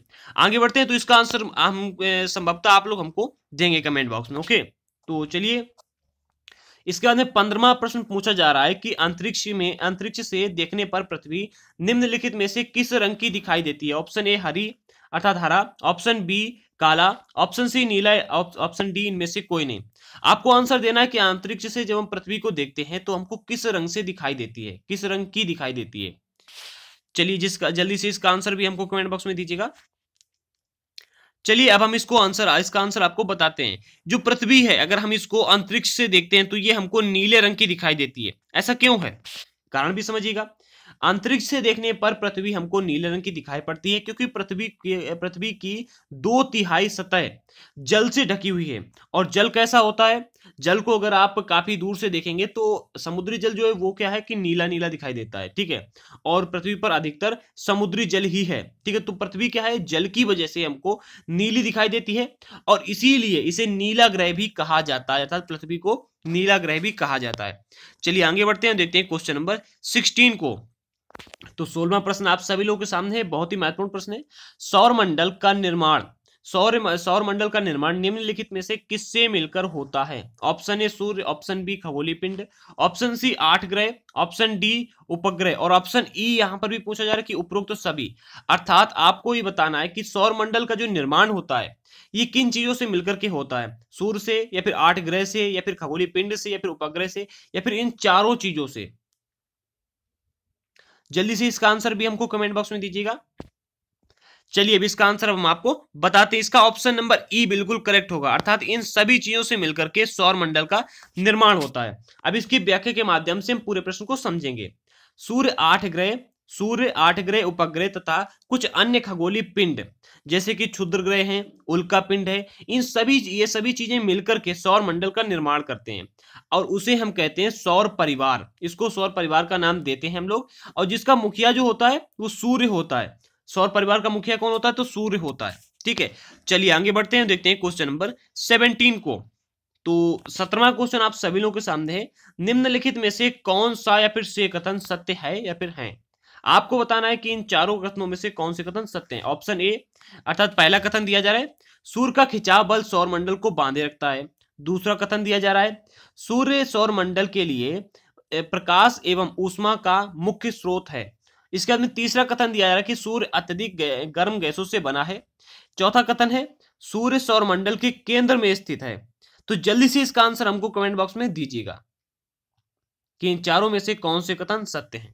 A: आगे बढ़ते हैं तो इसका आंसर हम संभवतः आप लोग हमको देंगे कमेंट बॉक्स में ओके तो चलिए इसके बाद में पंद्रवा प्रश्न पूछा जा रहा है कि अंतरिक्ष में अंतरिक्ष से देखने पर पृथ्वी निम्नलिखित में से किस रंग की दिखाई देती है ऑप्शन ए हरी अर्थात हरा ऑप्शन बी काला ऑप्शन सी नीला ऑप्शन डी इनमें से कोई नहीं आपको आंसर देना है कि अंतरिक्ष से जब हम पृथ्वी को देखते हैं तो हमको किस रंग से दिखाई देती है किस रंग की दिखाई देती है चलिए जिसका जल्दी से इसका आंसर भी हमको कमेंट बॉक्स में दीजिएगा चलिए अब हम इसको आंसर इसका आंसर आपको बताते हैं जो पृथ्वी है अगर हम इसको अंतरिक्ष से देखते हैं तो ये हमको नीले रंग की दिखाई देती है ऐसा क्यों है कारण भी समझिएगा अंतरिक्ष से देखने पर पृथ्वी हमको नीले रंग की दिखाई पड़ती है क्योंकि पृथ्वी पृथ्वी की दो तिहाई सतह जल से ढकी हुई है और जल कैसा होता है जल को अगर आप काफी दूर से देखेंगे तो समुद्री जल जो है वो क्या है कि नीला नीला दिखाई देता है ठीक है और पृथ्वी पर अधिकतर समुद्री जल ही है ठीक है तो पृथ्वी क्या है जल की वजह से हमको नीली दिखाई देती है और इसीलिए इसे नीला ग्रह भी कहा जाता है अर्थात पृथ्वी को नीला ग्रह भी कहा जाता है चलिए आगे बढ़ते हैं देखते हैं क्वेश्चन नंबर सिक्सटीन को तो सोलवा प्रश्न आप सभी लोगों के सामने है बहुत ही महत्वपूर्ण प्रश्न है सौर मंडल का निर्माण सौर सौर मंडल का निर्माण निम्नलिखित में से किससे मिलकर होता है ऑप्शन ए सूर्य ऑप्शन बी खगोली पिंड ऑप्शन सी आठ ग्रह ऑप्शन डी उपग्रह और ऑप्शन ई यहां पर भी पूछा जा रहा है कि उपरोक्त तो सभी अर्थात आपको ये बताना है कि सौर मंडल का जो निर्माण होता है ये किन चीजों से मिलकर के होता है सूर्य से या फिर आठ ग्रह से या फिर खगोली पिंड से या फिर उपग्रह से या फिर इन चारों चीजों से जल्दी से इसका आंसर भी हमको कमेंट बॉक्स में दीजिएगा चलिए अब इसका आंसर हम आपको बताते हैं इसका ऑप्शन नंबर ई बिल्कुल करेक्ट होगा अर्थात इन सभी चीजों से मिलकर के सौर मंडल का निर्माण होता है अब इसकी व्याख्या के माध्यम से हम पूरे प्रश्न को समझेंगे सूर्य आठ ग्रह सूर्य आठ ग्रह उपग्रह तथा कुछ अन्य खगोलीय पिंड जैसे कि क्षुद्र ग्रह हैं उल्का पिंड है इन सभी ये सभी चीजें मिलकर के सौर मंडल का निर्माण करते हैं और उसे हम कहते हैं सौर परिवार इसको सौर परिवार का नाम देते हैं हम लोग और जिसका मुखिया जो होता है वो सूर्य होता है सौर परिवार का मुखिया कौन होता है तो सूर्य होता है ठीक है चलिए आगे बढ़ते हैं देखते हैं क्वेश्चन नंबर सेवनटीन को तो सत्रवा क्वेश्चन आप सभी लोगों के सामने है निम्नलिखित में से कौन सा या फिर से कथन सत्य है या फिर है आपको बताना है कि इन चारों कथनों में से कौन से कथन सत्य है ऑप्शन ए अर्थात पहला कथन दिया जा रहा है सूर्य का खिंचाव बल सौर मंडल को बांधे रखता है दूसरा कथन दिया जा रहा है सूर्य सौर मंडल के लिए प्रकाश एवं ऊष्मा का मुख्य स्रोत है इसके बाद में तीसरा कथन दिया जा रहा है कि सूर्य अत्यधिक गर्म गैसों से बना है चौथा कथन है सूर्य सौर मंडल के केंद्र में स्थित है तो जल्दी से इसका आंसर हमको कमेंट बॉक्स में दीजिएगा कि इन चारों में से कौन से कथन सत्य हैं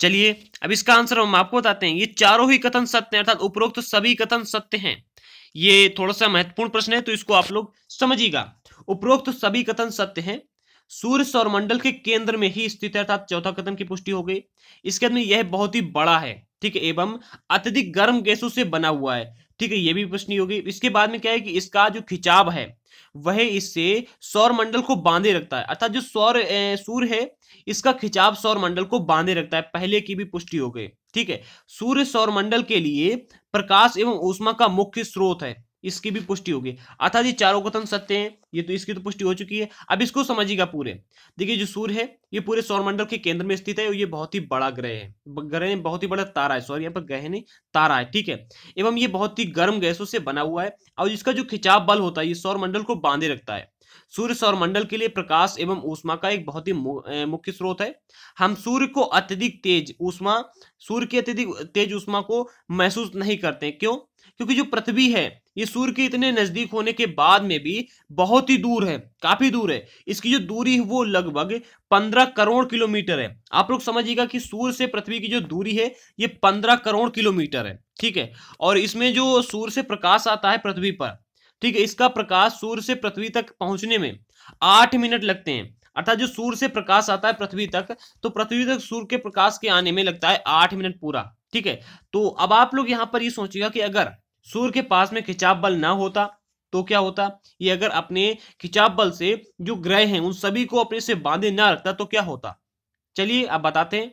A: चलिए अब इसका आंसर हम आपको बताते हैं ये चारों ही कथन सत्य अर्थात उपरोक्त तो सभी कथन सत्य हैं ये थोड़ा सा महत्वपूर्ण प्रश्न है तो इसको आप लोग समझिएगा उपरोक्त तो सभी कथन सत्य हैं सूर्य सौर मंडल के केंद्र में ही स्थित है अर्थात चौथा कथन की पुष्टि हो गई इसके अंदर में यह बहुत ही बड़ा है ठीक है एवं अत्यधिक गर्म गैसों से बना हुआ है ठीक है ये भी प्रश्न होगी इसके बाद में क्या है कि इसका जो खिंचाव है वह इससे सौर मंडल को बांधे रखता है अर्थात जो सौर सूर्य है इसका खिंचाव सौर मंडल को बांधे रखता है पहले की भी पुष्टि हो गई ठीक है सूर्य सौर मंडल के लिए प्रकाश एवं ऊष्मा का मुख्य स्रोत है इसकी भी पुष्टि होगी अर्थात ये चारों कथन सत्य हैं ये तो इसकी तो पुष्टि हो चुकी है अब इसको समझिएगा पूरे देखिए जो सूर्य है ये पूरे सौरमंडल के केंद्र में स्थित है और ये बहुत ही बड़ा ग्रह है ग्रह बहुत ही बड़ा तारा है सॉरी यहाँ पर ग्रह नहीं तारा है ठीक है एवं ये बहुत ही गर्म गैसों से बना हुआ है और इसका जो खिंचाव बल होता है ये सौरमंडल को बांधे रखता है सूर्य सौरमंडल के लिए प्रकाश एवं ऊष्मा का एक बहुत ही मुख्य स्रोत है हम सूर्य को अत्यधिक तेज ऊष्मा सूर्य की अत्यधिक तेज ऊष्मा को महसूस नहीं करते क्यों क्योंकि जो पृथ्वी है ये सूर्य के इतने नजदीक होने के बाद में भी बहुत ही दूर है काफी दूर है इसकी जो दूरी है वो लगभग पंद्रह करोड़ किलोमीटर है आप लोग समझिएगा कि सूर्य से पृथ्वी की जो दूरी है ये पंद्रह करोड़ किलोमीटर है ठीक है और इसमें जो सूर्य से प्रकाश आता है पृथ्वी पर ठीक है इसका प्रकाश सूर्य से पृथ्वी तक पहुंचने में आठ मिनट लगते हैं अर्थात जो सूर्य से प्रकाश आता है पृथ्वी तक तो पृथ्वी तक सूर्य के प्रकाश के आने में लगता है आठ मिनट पूरा ठीक है तो अब आप लोग यहां पर ये यह सोचिएगा कि अगर सूर्य के पास में खिंचाव बल ना होता तो क्या होता ये अगर अपने खिंचाव बल से जो ग्रह हैं उन सभी को अपने से बांधे ना रखता तो क्या होता चलिए अब बताते हैं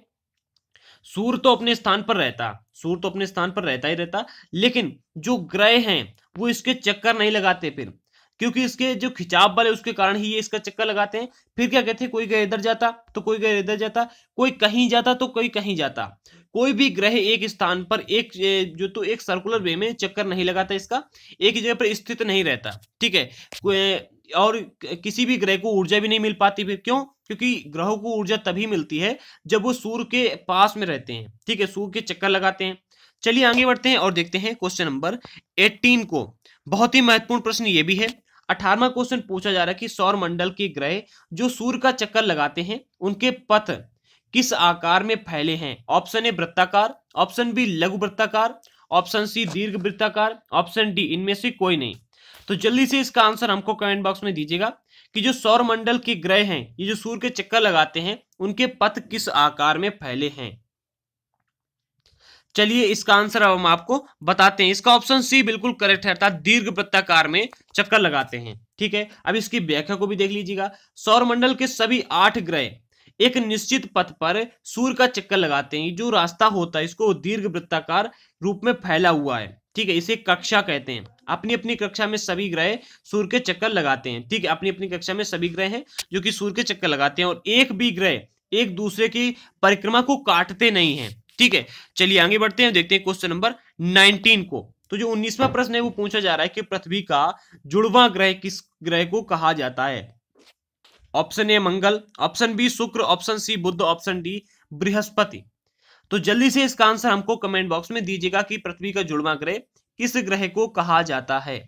A: सूर्य तो अपने स्थान पर रहता सूर्य तो अपने स्थान पर रहता ही रहता लेकिन जो ग्रह हैं वो इसके चक्कर नहीं लगाते फिर क्योंकि इसके जो खिंचाव बल है उसके कारण ही ये इसका चक्कर लगाते हैं फिर क्या कहते हैं कोई ग्रह इधर जाता तो कोई ग्रह इधर जाता कोई कहीं जाता तो कोई कहीं जाता कोई भी ग्रह एक स्थान पर एक जो तो एक सर्कुलर वे में चक्कर नहीं लगाता इसका एक जगह पर स्थित नहीं रहता ठीक है और किसी भी ग्रह को ऊर्जा भी नहीं मिल पाती फिर क्यों क्योंकि ग्रहों को ऊर्जा तभी मिलती है जब वो सूर्य के पास में रहते हैं ठीक है सूर्य के चक्कर लगाते हैं चलिए आगे बढ़ते हैं और देखते हैं क्वेश्चन नंबर एटीन को बहुत ही महत्वपूर्ण प्रश्न ये भी है अठारवा क्वेश्चन पूछा जा रहा है कि सौर मंडल के ग्रह जो सूर्य का चक्कर लगाते हैं उनके पथ किस आकार में फैले हैं ऑप्शन ए वृत्ताकार ऑप्शन बी लघु वृत्ताकार ऑप्शन सी दीर्घ वृत्ताकार ऑप्शन डी इनमें से कोई नहीं तो जल्दी से इसका आंसर हमको कमेंट बॉक्स में दीजिएगा कि जो सौर मंडल के ग्रह हैं ये जो सूर्य के चक्कर लगाते हैं उनके पथ किस आकार में फैले हैं चलिए इसका आंसर अब हम आपको बताते हैं इसका ऑप्शन सी बिल्कुल करेक्ट है अर्थात दीर्घ वृत्ताकार में चक्कर लगाते हैं ठीक है अब इसकी व्याख्या को भी देख लीजिएगा सौर मंडल के सभी आठ ग्रह एक निश्चित पथ पर सूर्य का चक्कर लगाते हैं जो रास्ता होता है इसको दीर्घ वृत्ताकार रूप में फैला हुआ है ठीक है इसे कक्षा कहते हैं अपनी अपनी कक्षा में सभी ग्रह सूर्य के चक्कर लगाते हैं ठीक है अपनी अपनी कक्षा में सभी ग्रह हैं जो कि सूर्य के चक्कर लगाते हैं और एक भी ग्रह एक दूसरे की परिक्रमा को काटते नहीं है ठीक है चलिए आगे बढ़ते हैं देखते हैं क्वेश्चन नंबर नाइनटीन को तो जो उन्नीसवा प्रश्न है वो पूछा जा रहा है कि पृथ्वी का जुड़वा ग्रह किस ग्रह को कहा जाता है ऑप्शन ए मंगल ऑप्शन बी शुक्र ऑप्शन सी बुद्ध ऑप्शन डी बृहस्पति तो जल्दी से इसका आंसर हमको कमेंट बॉक्स में दीजिएगा कि पृथ्वी का जुड़वा ग्रह किस ग्रह को कहा जाता है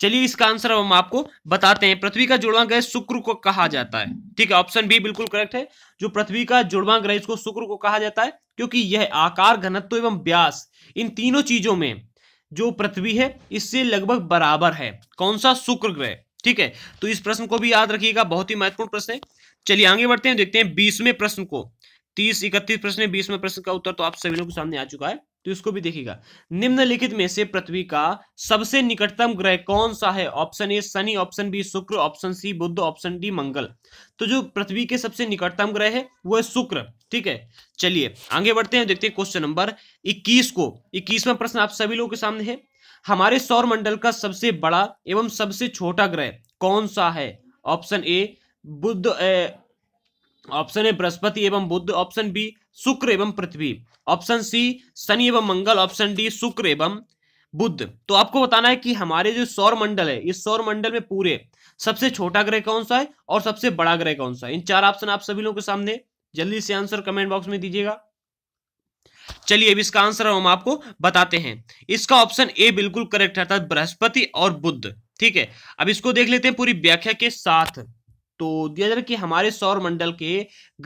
A: चलिए इसका आंसर हम आपको बताते हैं पृथ्वी का जुड़वा ग्रह शुक्र को कहा जाता है ठीक है ऑप्शन बी बिल्कुल करेक्ट है जो पृथ्वी का जुड़वा ग्रह इसको शुक्र को कहा जाता है क्योंकि यह आकार घनत्व एवं व्यास इन तीनों चीजों में जो पृथ्वी है इससे लगभग बराबर है कौन सा शुक्र ग्रह ठीक है तो इस प्रश्न को भी याद रखिएगा बहुत ही महत्वपूर्ण प्रश्न है चलिए आगे बढ़ते हैं देखते हैं बीसवें प्रश्न को तीस इकतीस प्रश्न बीसवें प्रश्न का उत्तर तो आप सभी लोगों के सामने आ चुका है तो इसको भी देखिएगा निम्नलिखित में से पृथ्वी का सबसे निकटतम ग्रह कौन सा है ऑप्शन ए शनि ऑप्शन बी शुक्र ऑप्शन सी बुद्ध ऑप्शन डी मंगल तो जो पृथ्वी के सबसे निकटतम ग्रह है वो है शुक्र ठीक है चलिए आगे बढ़ते हैं देखते हैं क्वेश्चन नंबर 21 को 21वां प्रश्न आप सभी लोगों के सामने है हमारे सौर मंडल का सबसे बड़ा एवं सबसे छोटा ग्रह कौन सा है ऑप्शन ए बुद्ध ऑप्शन ए बृहस्पति एवं बुद्ध ऑप्शन बी शुक्र एवं पृथ्वी ऑप्शन सी शनि एवं मंगल ऑप्शन डी शुक्र एवं बुद्ध तो आपको बताना है कि हमारे जो सौर मंडल है इस सौर मंडल में पूरे सबसे छोटा ग्रह कौन सा है और सबसे बड़ा ग्रह कौन सा है इन चार ऑप्शन आप सभी लोगों के सामने जल्दी से आंसर कमेंट बॉक्स में दीजिएगा चलिए अब इसका आंसर हम आपको बताते हैं इसका ऑप्शन ए बिल्कुल करेक्ट है अर्थात बृहस्पति और बुद्ध ठीक है अब इसको देख लेते हैं पूरी व्याख्या के साथ तो दिया जा रहा कि हमारे सौर मंडल के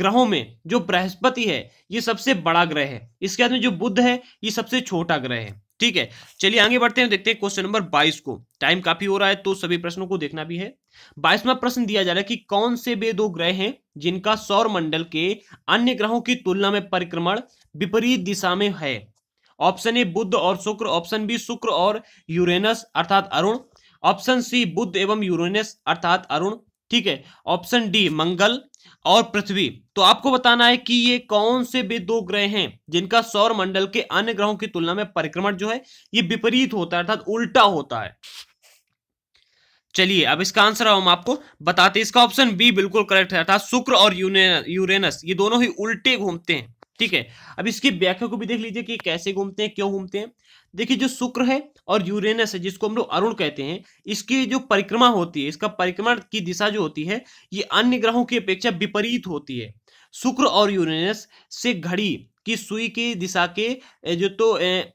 A: ग्रहों में जो बृहस्पति है ये सबसे बड़ा ग्रह है इसके बाद में जो बुद्ध है ये सबसे छोटा ग्रह है ठीक है चलिए आगे बढ़ते हैं देखते हैं क्वेश्चन नंबर बाईस को टाइम काफी हो रहा है तो सभी प्रश्नों को देखना भी है बाईसवा प्रश्न दिया जा रहा है कि कौन से वे दो ग्रह हैं जिनका सौर मंडल के अन्य ग्रहों की तुलना में परिक्रमण विपरीत दिशा में है ऑप्शन ए बुद्ध और शुक्र ऑप्शन बी शुक्र और यूरेनस अर्थात अरुण ऑप्शन सी बुद्ध एवं यूरेनस अर्थात अरुण ठीक है ऑप्शन डी मंगल और पृथ्वी तो आपको बताना है कि ये कौन से वे दो ग्रह हैं जिनका सौर मंडल के अन्य ग्रहों की तुलना में परिक्रमण जो है ये विपरीत होता है अर्थात उल्टा होता है चलिए अब इसका आंसर हम आपको बताते हैं इसका ऑप्शन बी बिल्कुल करेक्ट है अर्थात शुक्र और यूरेनस ये दोनों ही उल्टे घूमते हैं ठीक है अब इसकी व्याख्या को भी देख लीजिए कि कैसे घूमते हैं क्यों घूमते हैं देखिए जो शुक्र है और यूरेनस है जिसको हम लोग अरुण कहते हैं इसकी जो परिक्रमा होती है इसका परिक्रमा की दिशा जो होती है ये अन्य ग्रहों की अपेक्षा विपरीत होती है शुक्र और यूरेनस से घड़ी की सुई की दिशा के जो तो ए,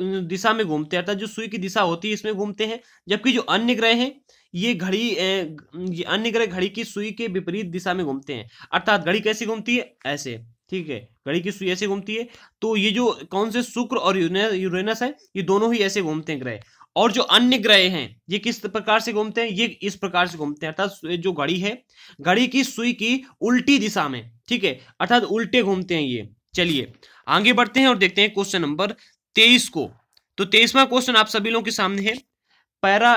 A: दिशा में घूमते हैं अर्थात जो सुई की दिशा होती है इसमें घूमते हैं जबकि जो अन्य ग्रह हैं ये घड़ी ये अन्य ग्रह घड़ी की सुई के विपरीत दिशा में घूमते हैं अर्थात घड़ी कैसे घूमती है ऐसे ठीक है घड़ी की सुई ऐसे घूमती है तो ये जो कौन से शुक्र और यूरेनस है ये दोनों ही ऐसे घूमते हैं ग्रह और जो अन्य ग्रह हैं ये किस प्रकार से घूमते हैं ये इस प्रकार से घूमते हैं अर्थात जो घड़ी है घड़ी की सुई की उल्टी दिशा में ठीक है अर्थात उल्टे घूमते हैं ये चलिए आगे बढ़ते हैं और देखते हैं क्वेश्चन नंबर तेईस को तो तेईसवा क्वेश्चन आप सभी लोगों के सामने है पैरा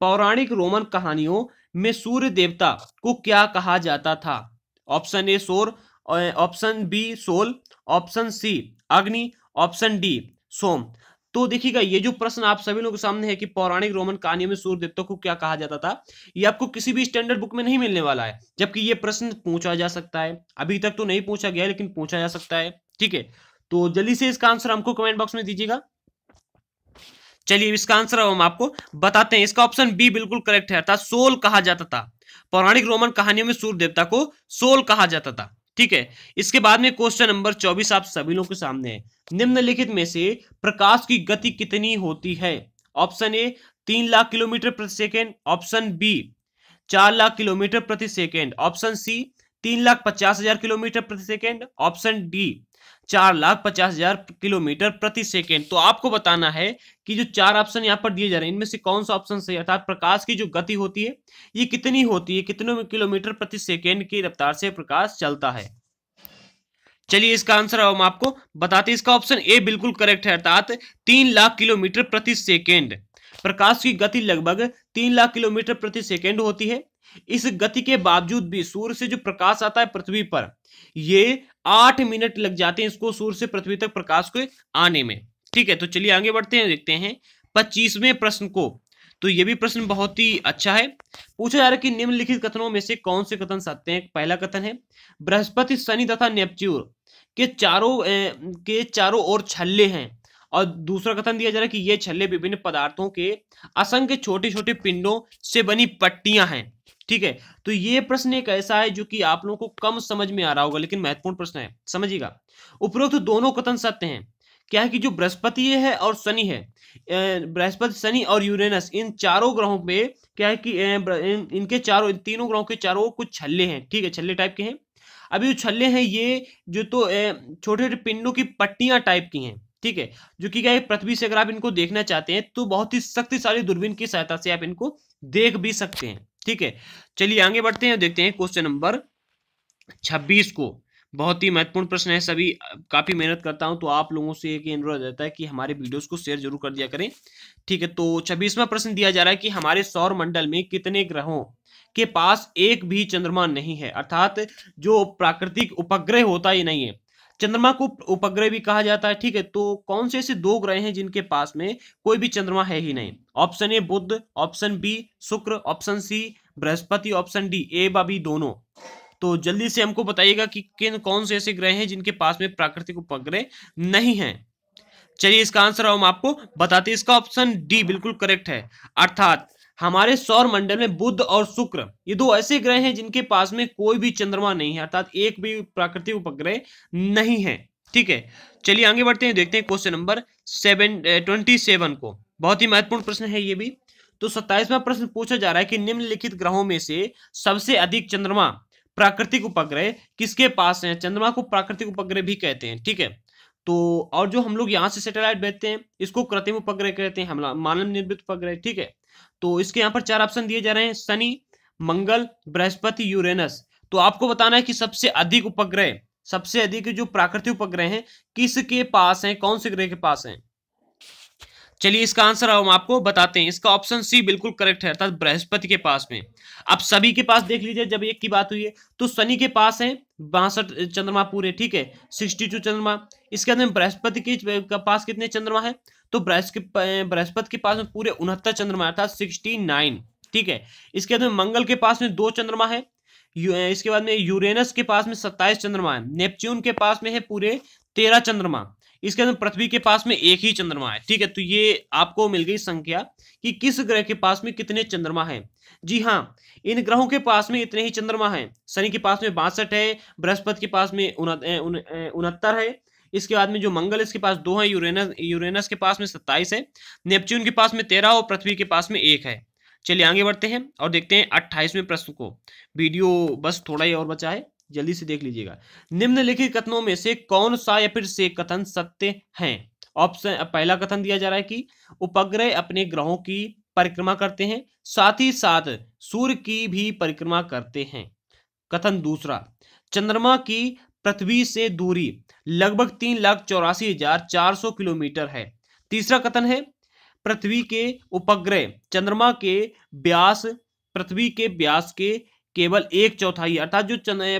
A: पौराणिक रोमन कहानियों में सूर्य देवता को क्या कहा जाता था ऑप्शन ए सोर ऑप्शन बी सोल ऑप्शन सी अग्नि ऑप्शन डी सोम तो देखिएगा ये जो प्रश्न आप सभी लोगों के सामने है कि पौराणिक रोमन कहानियों में सूर्य देवता को क्या कहा जाता था ये आपको किसी भी स्टैंडर्ड बुक में नहीं मिलने वाला है जबकि ये प्रश्न पूछा जा सकता है अभी तक तो नहीं पूछा गया लेकिन पूछा जा सकता है ठीक है तो जल्दी से इसका आंसर हमको कमेंट बॉक्स में दीजिएगा चलिए इसका आंसर हम आपको बताते हैं इसका ऑप्शन बी बिल्कुल करेक्ट है अर्थात सोल कहा जाता था पौराणिक रोमन कहानियों में सूर्य देवता को सोल कहा जाता था ठीक है इसके बाद में क्वेश्चन नंबर चौबीस आप सभी लोगों के सामने है निम्नलिखित में से प्रकाश की गति कितनी होती है ऑप्शन ए तीन लाख किलोमीटर प्रति सेकेंड ऑप्शन बी चार लाख किलोमीटर प्रति सेकेंड ऑप्शन सी तीन लाख पचास हजार किलोमीटर प्रति सेकेंड ऑप्शन डी चार लाख पचास हजार किलोमीटर प्रति सेकेंड तो आपको बताना है कि जो चार ऑप्शन यहाँ पर दिए जा रहे हैं इनमें से कौन सा ऑप्शन सही अर्थात प्रकाश की जो गति होती है ये कितनी होती है कितने किलोमीटर प्रति सेकेंड की रफ्तार से प्रकाश चलता है चलिए इसका आंसर हम आपको बताते हैं इसका ऑप्शन ए बिल्कुल करेक्ट है अर्थात तीन लाख किलोमीटर प्रति सेकेंड प्रकाश की गति लगभग तीन लाख किलोमीटर प्रति सेकेंड होती है इस गति के बावजूद भी सूर्य से जो प्रकाश आता है पृथ्वी पर यह आठ मिनट लग जाते हैं इसको सूर्य से पृथ्वी तक प्रकाश को आने में ठीक है तो चलिए आगे बढ़ते हैं देखते हैं पच्चीसवें प्रश्न को तो यह भी प्रश्न बहुत ही अच्छा है पूछा जा रहा है कि निम्नलिखित कथनों में से कौन से कथन सत्य हैं पहला कथन है बृहस्पति शनि तथा नेपच्यूर के चारों के चारों ओर छल्ले हैं और दूसरा कथन दिया जा रहा है कि ये छल्ले विभिन्न पदार्थों के असंख्य छोटे छोटे पिंडों से बनी पट्टियां हैं ठीक है तो ये प्रश्न एक ऐसा है जो कि आप लोगों को कम समझ में आ रहा होगा लेकिन महत्वपूर्ण प्रश्न है समझिएगा उपरोक्त दोनों कथन सत्य हैं क्या है कि जो बृहस्पति है और शनि है बृहस्पति शनि और यूरेनस इन चारों ग्रहों पे क्या है कि इनके चारों इन तीनों ग्रहों के चारों कुछ छल्ले हैं ठीक है छल्ले टाइप के हैं अभी जो छल्ले हैं ये जो तो छोटे छोटे पिंडों की पट्टियां टाइप की हैं ठीक है जो कि क्या है पृथ्वी से अगर आप इनको देखना चाहते हैं तो बहुत ही शक्तिशाली दूरबीन की सहायता से आप इनको देख भी सकते हैं ठीक है चलिए आगे बढ़ते हैं देखते हैं क्वेश्चन नंबर छब्बीस को बहुत ही महत्वपूर्ण प्रश्न है सभी काफी मेहनत करता हूं तो आप लोगों से एक अनुरोध रहता है कि हमारे वीडियोस को शेयर जरूर कर दिया करें ठीक है तो छब्बीसवा प्रश्न दिया जा रहा है कि हमारे सौर मंडल में कितने ग्रहों के पास एक भी चंद्रमा नहीं है अर्थात जो प्राकृतिक उपग्रह होता ही नहीं है चंद्रमा को उपग्रह भी कहा जाता है ठीक है तो कौन से ऐसे दो ग्रह हैं जिनके पास में कोई भी चंद्रमा है ही नहीं ऑप्शन ए बुद्ध ऑप्शन बी शुक्र ऑप्शन सी बृहस्पति ऑप्शन डी ए बाबी दोनों तो जल्दी से हमको बताइएगा कि किन कौन से ऐसे ग्रह हैं जिनके पास में प्राकृतिक उपग्रह नहीं है चलिए इसका आंसर हम आपको बताते हैं इसका ऑप्शन डी बिल्कुल करेक्ट है अर्थात हमारे सौर मंडल में बुद्ध और शुक्र ये दो ऐसे ग्रह हैं जिनके पास में कोई भी चंद्रमा नहीं है अर्थात एक भी प्राकृतिक उपग्रह नहीं है ठीक है चलिए आगे बढ़ते हैं देखते हैं question number seven twenty seven को बहुत ही महत्वपूर्ण प्रश्न है ये भी तो सत्ताईसवा प्रश्न पूछा जा रहा है कि निम्नलिखित ग्रहों में से सबसे अधिक चंद्रमा प्राकृतिक उपग्रह किसके पास है चंद्रमा को प्राकृतिक उपग्रह भी कहते हैं ठीक है तो और जो हम लोग यहाँ से सैटेलाइट भेजते हैं इसको कृत्रिम उपग्रह कहते हैं हम मानव निर्मित उपग्रह ठीक है तो इसके यहाँ पर चार ऑप्शन दिए जा रहे हैं शनि मंगल बृहस्पति यूरेनस तो आपको बताना है कि सबसे अधिक उपग्रह सबसे अधिक जो प्राकृतिक उपग्रह हैं किसके पास हैं कौन से ग्रह के पास हैं चलिए इसका आंसर हम आपको बताते हैं इसका ऑप्शन सी बिल्कुल करेक्ट है अर्थात बृहस्पति के पास में अब सभी के पास देख लीजिए जब एक की बात हुई है तो शनि के पास है बासठ चंद्रमा पूरे ठीक है सिक्सटी टू चंद्रमा इसके अंदर बृहस्पति के पास कितने चंद्रमा है तो बृहस्पति के पास में पूरे उनहत्तर चंद्रमा अर्थात सिक्सटी नाइन ठीक है इसके बाद में मंगल के पास में दो चंद्रमा है इसके बाद में यूरेनस के पास में सत्ताईस चंद्रमा है नेपच्यून के पास में है पूरे तेरह चंद्रमा इसके अंदर पृथ्वी के पास में एक ही चंद्रमा है ठीक है तो ये आपको मिल गई संख्या कि किस ग्रह के पास में कितने चंद्रमा हैं जी हाँ इन ग्रहों के पास में इतने ही चंद्रमा हैं शनि के पास में बासठ है बृहस्पति के पास में उनहत्तर है इसके बाद में जो मंगल इसके पास दो है यूरेनस यूरेनस के पास में सत्ताईस है नेपच्यून के पास में तेरह और पृथ्वी के पास में एक है चलिए आगे बढ़ते हैं और देखते हैं अट्ठाईसवें प्रश्न को वीडियो बस थोड़ा ही और बचा है जल्दी से देख लीजिएगा निम्नलिखित कथनों में से कौन सा या फिर से कथन सत्य है ऑप्शन पहला कथन दिया जा रहा है कि उपग्रह अपने ग्रहों की परिक्रमा करते हैं साथ ही साथ सूर्य की भी परिक्रमा करते हैं कथन दूसरा चंद्रमा की पृथ्वी से दूरी लगभग तीन लाख चौरासी हजार चार सौ किलोमीटर है तीसरा कथन है पृथ्वी के उपग्रह चंद्रमा के व्यास पृथ्वी के व्यास के केवल एक चौथाई अर्थात जो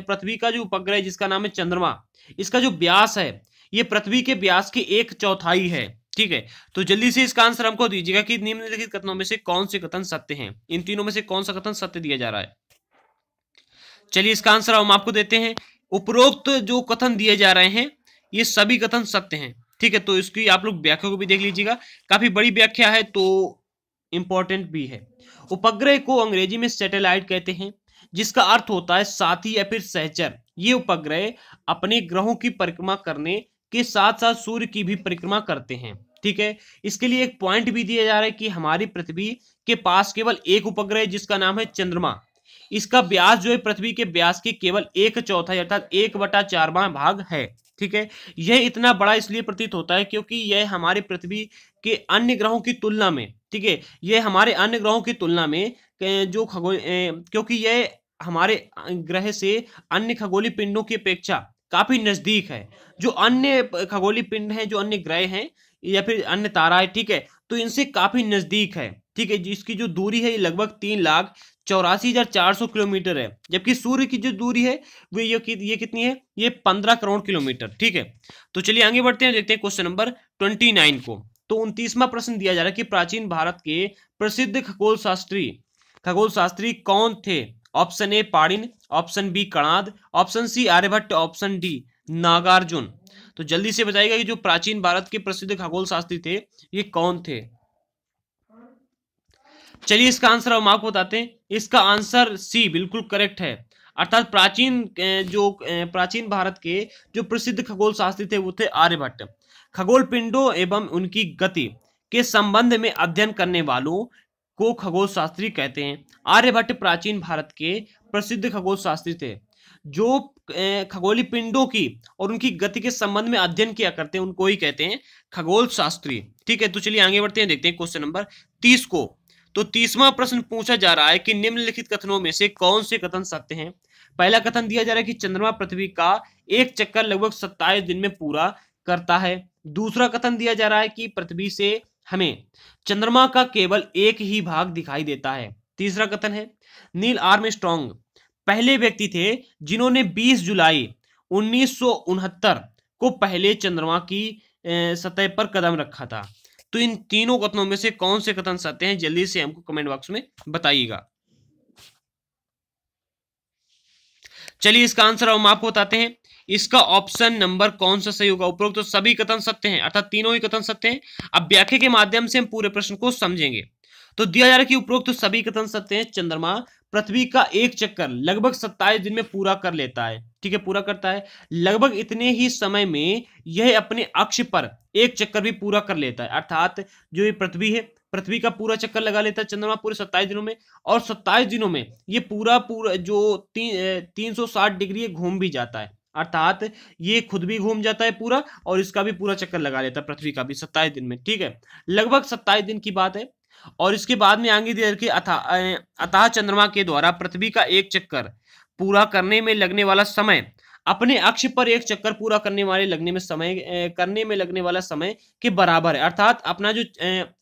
A: पृथ्वी का जो उपग्रह जिसका नाम है चंद्रमा इसका जो व्यास है ये पृथ्वी के व्यास की एक चौथाई है ठीक है तो जल्दी से इसका आंसर हमको दीजिएगा कि निम्नलिखित कथनों में से कौन से कथन सत्य हैं इन तीनों में से कौन सा कथन सत्य दिया जा रहा है चलिए इसका आंसर हम आपको देते हैं उपरोक्त जो कथन दिए जा रहे हैं ये सभी कथन सत्य हैं ठीक है तो इसकी आप लोग व्याख्या को भी देख लीजिएगा काफी बड़ी व्याख्या है तो इंपॉर्टेंट भी है उपग्रह को अंग्रेजी में सेटेलाइट कहते हैं जिसका अर्थ होता है साथी या फिर सहचर ये उपग्रह अपने ग्रहों की परिक्रमा करने के साथ साथ सूर्य की भी परिक्रमा करते हैं ठीक है इसके लिए एक पॉइंट भी दिया जा रहा है कि हमारी पृथ्वी के पास केवल एक उपग्रह जिसका नाम है चंद्रमा इसका व्यास जो है पृथ्वी के ब्यास के केवल एक चौथा अर्थात एक बटा चारवा भाग है ठीक है यह इतना बड़ा इसलिए प्रतीत होता है क्योंकि यह हमारे पृथ्वी के अन्य ग्रहों की तुलना में ठीक है यह हमारे अन्य ग्रहों की तुलना में जो खगोल क्योंकि यह हमारे ग्रह से अन्य खगोली पिंडों की अपेक्षा काफी नजदीक है जो अन्य खगोली पिंड हैं जो अन्य ग्रह हैं या फिर अन्य तारा है ठीक है तो इनसे काफी नजदीक है ठीक है इसकी जो दूरी है ये लगभग तीन लाख चौरासी हजार चार सौ किलोमीटर है जबकि सूर्य की जो दूरी है वो ये ये कितनी है ये पंद्रह करोड़ किलोमीटर ठीक है तो चलिए आगे बढ़ते हैं देखते हैं क्वेश्चन नंबर ट्वेंटी नाइन को तो उनतीसवा प्रश्न दिया जा रहा है कि प्राचीन भारत के प्रसिद्ध खगोल शास्त्री खगोल शास्त्री कौन थे ऑप्शन ए पाड़िन option B Kanad option C Aryabhata option D Nagarjuna तो जल्दी से बताइएगा कि जो प्राचीन भारत के प्रसिद्ध खगोल शास्त्री थे ये कौन थे चलिए इसका आंसर हम आपको बताते हैं इसका आंसर सी बिल्कुल करेक्ट है अर्थात प्राचीन जो प्राचीन भारत के जो प्रसिद्ध खगोल शास्त्री थे वो थे आर्यभट्ट खगोल पिंडो एवं उनकी गति के संबंध में अध्ययन करने वालों को खगोल शास्त्री कहते हैं आर्यभट्ट प्राचीन भारत के प्रसिद्ध खगोल शास्त्री थे जो खगोली पिंडों की और उनकी गति के संबंध में अध्ययन किया करते हैं उनको ही कहते हैं खगोल शास्त्री ठीक है तो चलिए आगे बढ़ते हैं देखते हैं क्वेश्चन नंबर तीस को तो तीसवा प्रश्न पूछा जा रहा है कि निम्नलिखित कथनों में से कौन से कथन सत्य हैं पहला कथन दिया जा रहा है कि चंद्रमा पृथ्वी का एक चक्कर लगभग सत्ताईस दिन में पूरा करता है दूसरा कथन दिया जा रहा है कि पृथ्वी से हमें चंद्रमा का केवल एक ही भाग दिखाई देता है तीसरा कथन है नील आर्म पहले व्यक्ति थे जिन्होंने 20 जुलाई उन्नीस को पहले चंद्रमा की सतह पर कदम रखा था तो इन तीनों कथनों में से कौन से कथन सत्य हैं जल्दी से हमको कमेंट बॉक्स में बताइएगा चलिए इसका आंसर हम आपको बताते हैं इसका ऑप्शन नंबर कौन सा सही होगा उपरोक्त तो सभी कथन सत्य हैं अर्थात तीनों ही कथन सत्य हैं अब व्याख्या के माध्यम से हम पूरे प्रश्न को समझेंगे तो दिया जा रहा है कि उपरोक्त तो सभी कथन सत्य हैं चंद्रमा पृथ्वी का एक चक्कर लगभग सत्ताईस दिन में पूरा कर लेता है ठीक है पूरा करता है लगभग इतने ही समय में यह अपने अक्ष पर एक चक्कर भी पूरा कर लेता है अर्थात जो ये पृथ्वी है पृथ्वी का पूरा चक्कर लगा लेता है चंद्रमा पूरे सत्ताईस दिनों में और सत्ताईस दिनों में ये पूरा पूरा जो तीन तीन सौ साठ डिग्री घूम भी जाता है अर्थात ये खुद भी घूम जाता है पूरा और इसका भी पूरा चक्कर लगा लेता है पृथ्वी का भी सत्ताईस दिन में ठीक है लगभग सत्ताईस दिन की बात है और इसके बाद में आगे देर के अथा अतः चंद्रमा के द्वारा पृथ्वी का एक चक्कर पूरा करने में लगने वाला समय अपने अक्ष पर एक चक्कर पूरा करने वाले लगने में समय करने में लगने वाला समय के बराबर है अर्थात अपना जो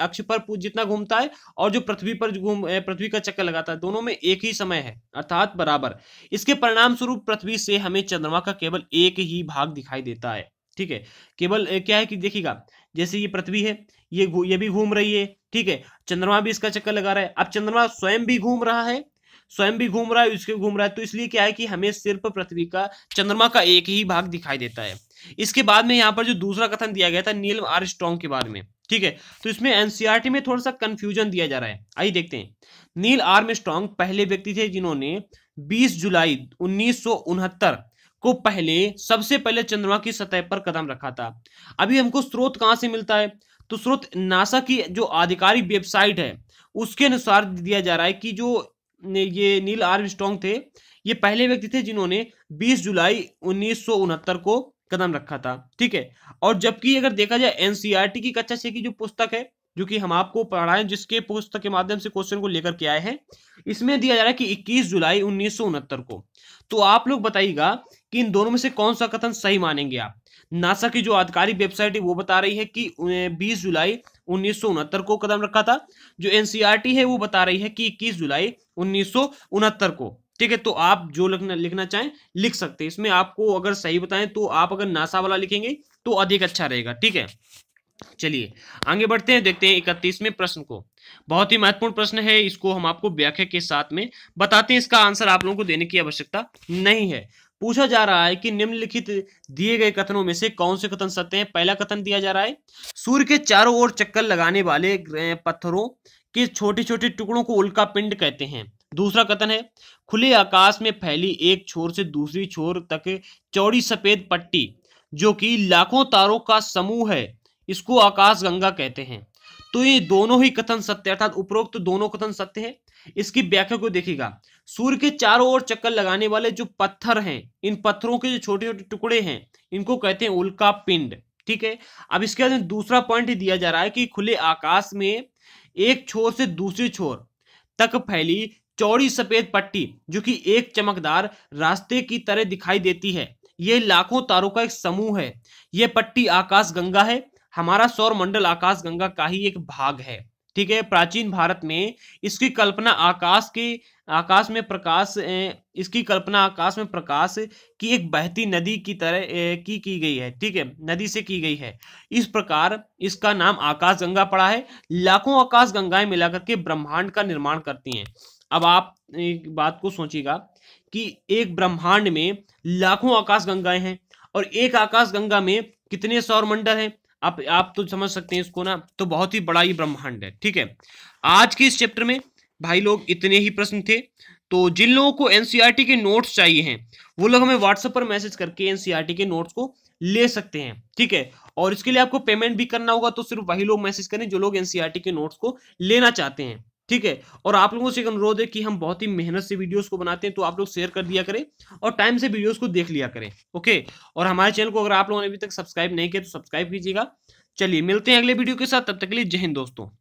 A: अक्ष पर जितना घूमता है और जो पृथ्वी पर घूम पृथ्वी का चक्कर लगाता है दोनों में एक ही समय है अर्थात बराबर इसके परिणाम स्वरूप पृथ्वी से हमें चंद्रमा का केवल एक ही भाग दिखाई देता है ठीक है केवल क्या है कि देखिएगा जैसे ये पृथ्वी है ये ये भी घूम रही है ठीक है चंद्रमा भी इसका चक्कर लगा रहा है अब चंद्रमा स्वयं भी घूम रहा है स्वयं भी घूम रहा है उसके घूम रहा है तो इसलिए क्या है कि हमें सिर्फ पृथ्वी का चंद्रमा का एक ही भाग दिखाई देता है इसके बाद में यहाँ पर जो दूसरा कथन दिया गया था नील आर स्ट्रॉन्ग के बारे में ठीक है तो इसमें एनसीआरटी में थोड़ा सा कंफ्यूजन दिया जा रहा है आइए देखते हैं नील आर्म स्ट्रॉन्ग पहले व्यक्ति थे जिन्होंने 20 जुलाई उन्नीस को पहले सबसे पहले चंद्रमा की सतह पर कदम रखा था अभी हमको स्रोत कहाँ से मिलता है तो स्रोत नासा की जो आधिकारिक वेबसाइट है उसके अनुसार दिया जा रहा है कि जो ये नील आर्म स्ट्रॉन्ग थे ये पहले व्यक्ति थे जिन्होंने 20 जुलाई उन्नीस को कदम रखा था ठीक है और जबकि अगर देखा जाए एनसीईआरटी की कक्षा छह की जो पुस्तक है जो कि हम आपको पढ़ाएं जिसके पुस्तक के माध्यम से क्वेश्चन को लेकर के आए हैं इसमें दिया जा रहा है कि 21 जुलाई उन्नीस को तो आप लोग बताइएगा कि इन दोनों में से कौन सा कथन सही मानेंगे आप नासा की जो आधिकारिक वेबसाइट है वो बता रही है कि 20 जुलाई उन्नीस को कदम रखा था जो एनसीईआरटी है वो बता रही है कि इक्कीस जुलाई उन्नीस को ठीक है तो आप जो लिखना लिखना चाहें लिख सकते हैं इसमें आपको अगर सही बताएं तो आप अगर नासा वाला लिखेंगे तो अधिक अच्छा रहेगा ठीक है चलिए आगे बढ़ते हैं देखते हैं इकतीसवें प्रश्न को बहुत ही महत्वपूर्ण प्रश्न है इसको हम आपको व्याख्या के साथ में बताते हैं इसका आंसर आप लोगों को देने की आवश्यकता नहीं है पूछा जा रहा है कि निम्नलिखित दिए गए कथनों में से कौन से कथन सत्य हैं पहला कथन दिया जा रहा है सूर्य के चारों ओर चक्कर लगाने वाले पत्थरों के छोटे छोटे टुकड़ों को उल्का पिंड कहते हैं दूसरा कथन है खुले आकाश में फैली एक छोर से दूसरी छोर तक चौड़ी सफेद पट्टी जो कि लाखों तारों का समूह है इसको आकाश गंगा कहते हैं तो ये दोनों ही कथन सत्य अर्थात उपरोक्त तो दोनों कथन सत्य है इसकी व्याख्या को देखिएगा सूर्य के चारों ओर चक्कर लगाने वाले जो पत्थर हैं इन पत्थरों के जो छोटे छोटे टुकड़े हैं इनको कहते हैं उल्का पिंड ठीक है अब इसके बाद दूसरा पॉइंट दिया जा रहा है कि खुले आकाश में एक छोर से दूसरे छोर तक फैली चौड़ी सफेद पट्टी जो कि एक चमकदार रास्ते की तरह दिखाई देती है यह लाखों तारों का एक समूह है यह पट्टी आकाश गंगा है हमारा सौर मंडल आकाश गंगा का ही एक भाग है ठीक है प्राचीन भारत में इसकी कल्पना आकाश के आकाश में प्रकाश इसकी कल्पना आकाश में प्रकाश की एक बहती नदी की तरह की की गई है ठीक है नदी से की गई है इस प्रकार इसका नाम आकाश गंगा पड़ा है लाखों आकाश गंगाएं मिलाकर के ब्रह्मांड का निर्माण करती हैं अब आप एक बात को सोचिएगा कि एक ब्रह्मांड में लाखों आकाश गंगाएं हैं और एक आकाश गंगा में कितने सौर मंडल हैं आप आप तो समझ सकते हैं इसको ना तो बहुत ही बड़ा ये ब्रह्मांड है ठीक है आज के इस चैप्टर में भाई लोग इतने ही प्रश्न थे तो जिन लोगों को एनसीईआरटी e के नोट्स चाहिए हैं वो लोग हमें व्हाट्सएप पर मैसेज करके एनसीईआरटी e के नोट्स को ले सकते हैं ठीक है और इसके लिए आपको पेमेंट भी करना होगा तो सिर्फ वही लोग मैसेज करें जो लोग एनसीईआरटी e के नोट्स को लेना चाहते हैं ठीक है और आप लोगों से एक अनुरोध है कि हम बहुत ही मेहनत से वीडियोस को बनाते हैं तो आप लोग शेयर कर दिया करें और टाइम से वीडियोस को देख लिया करें ओके और हमारे चैनल को अगर आप लोगों ने अभी तक सब्सक्राइब नहीं किया तो सब्सक्राइब कीजिएगा चलिए मिलते हैं अगले वीडियो के साथ तब तक के लिए जय हिंद दोस्तों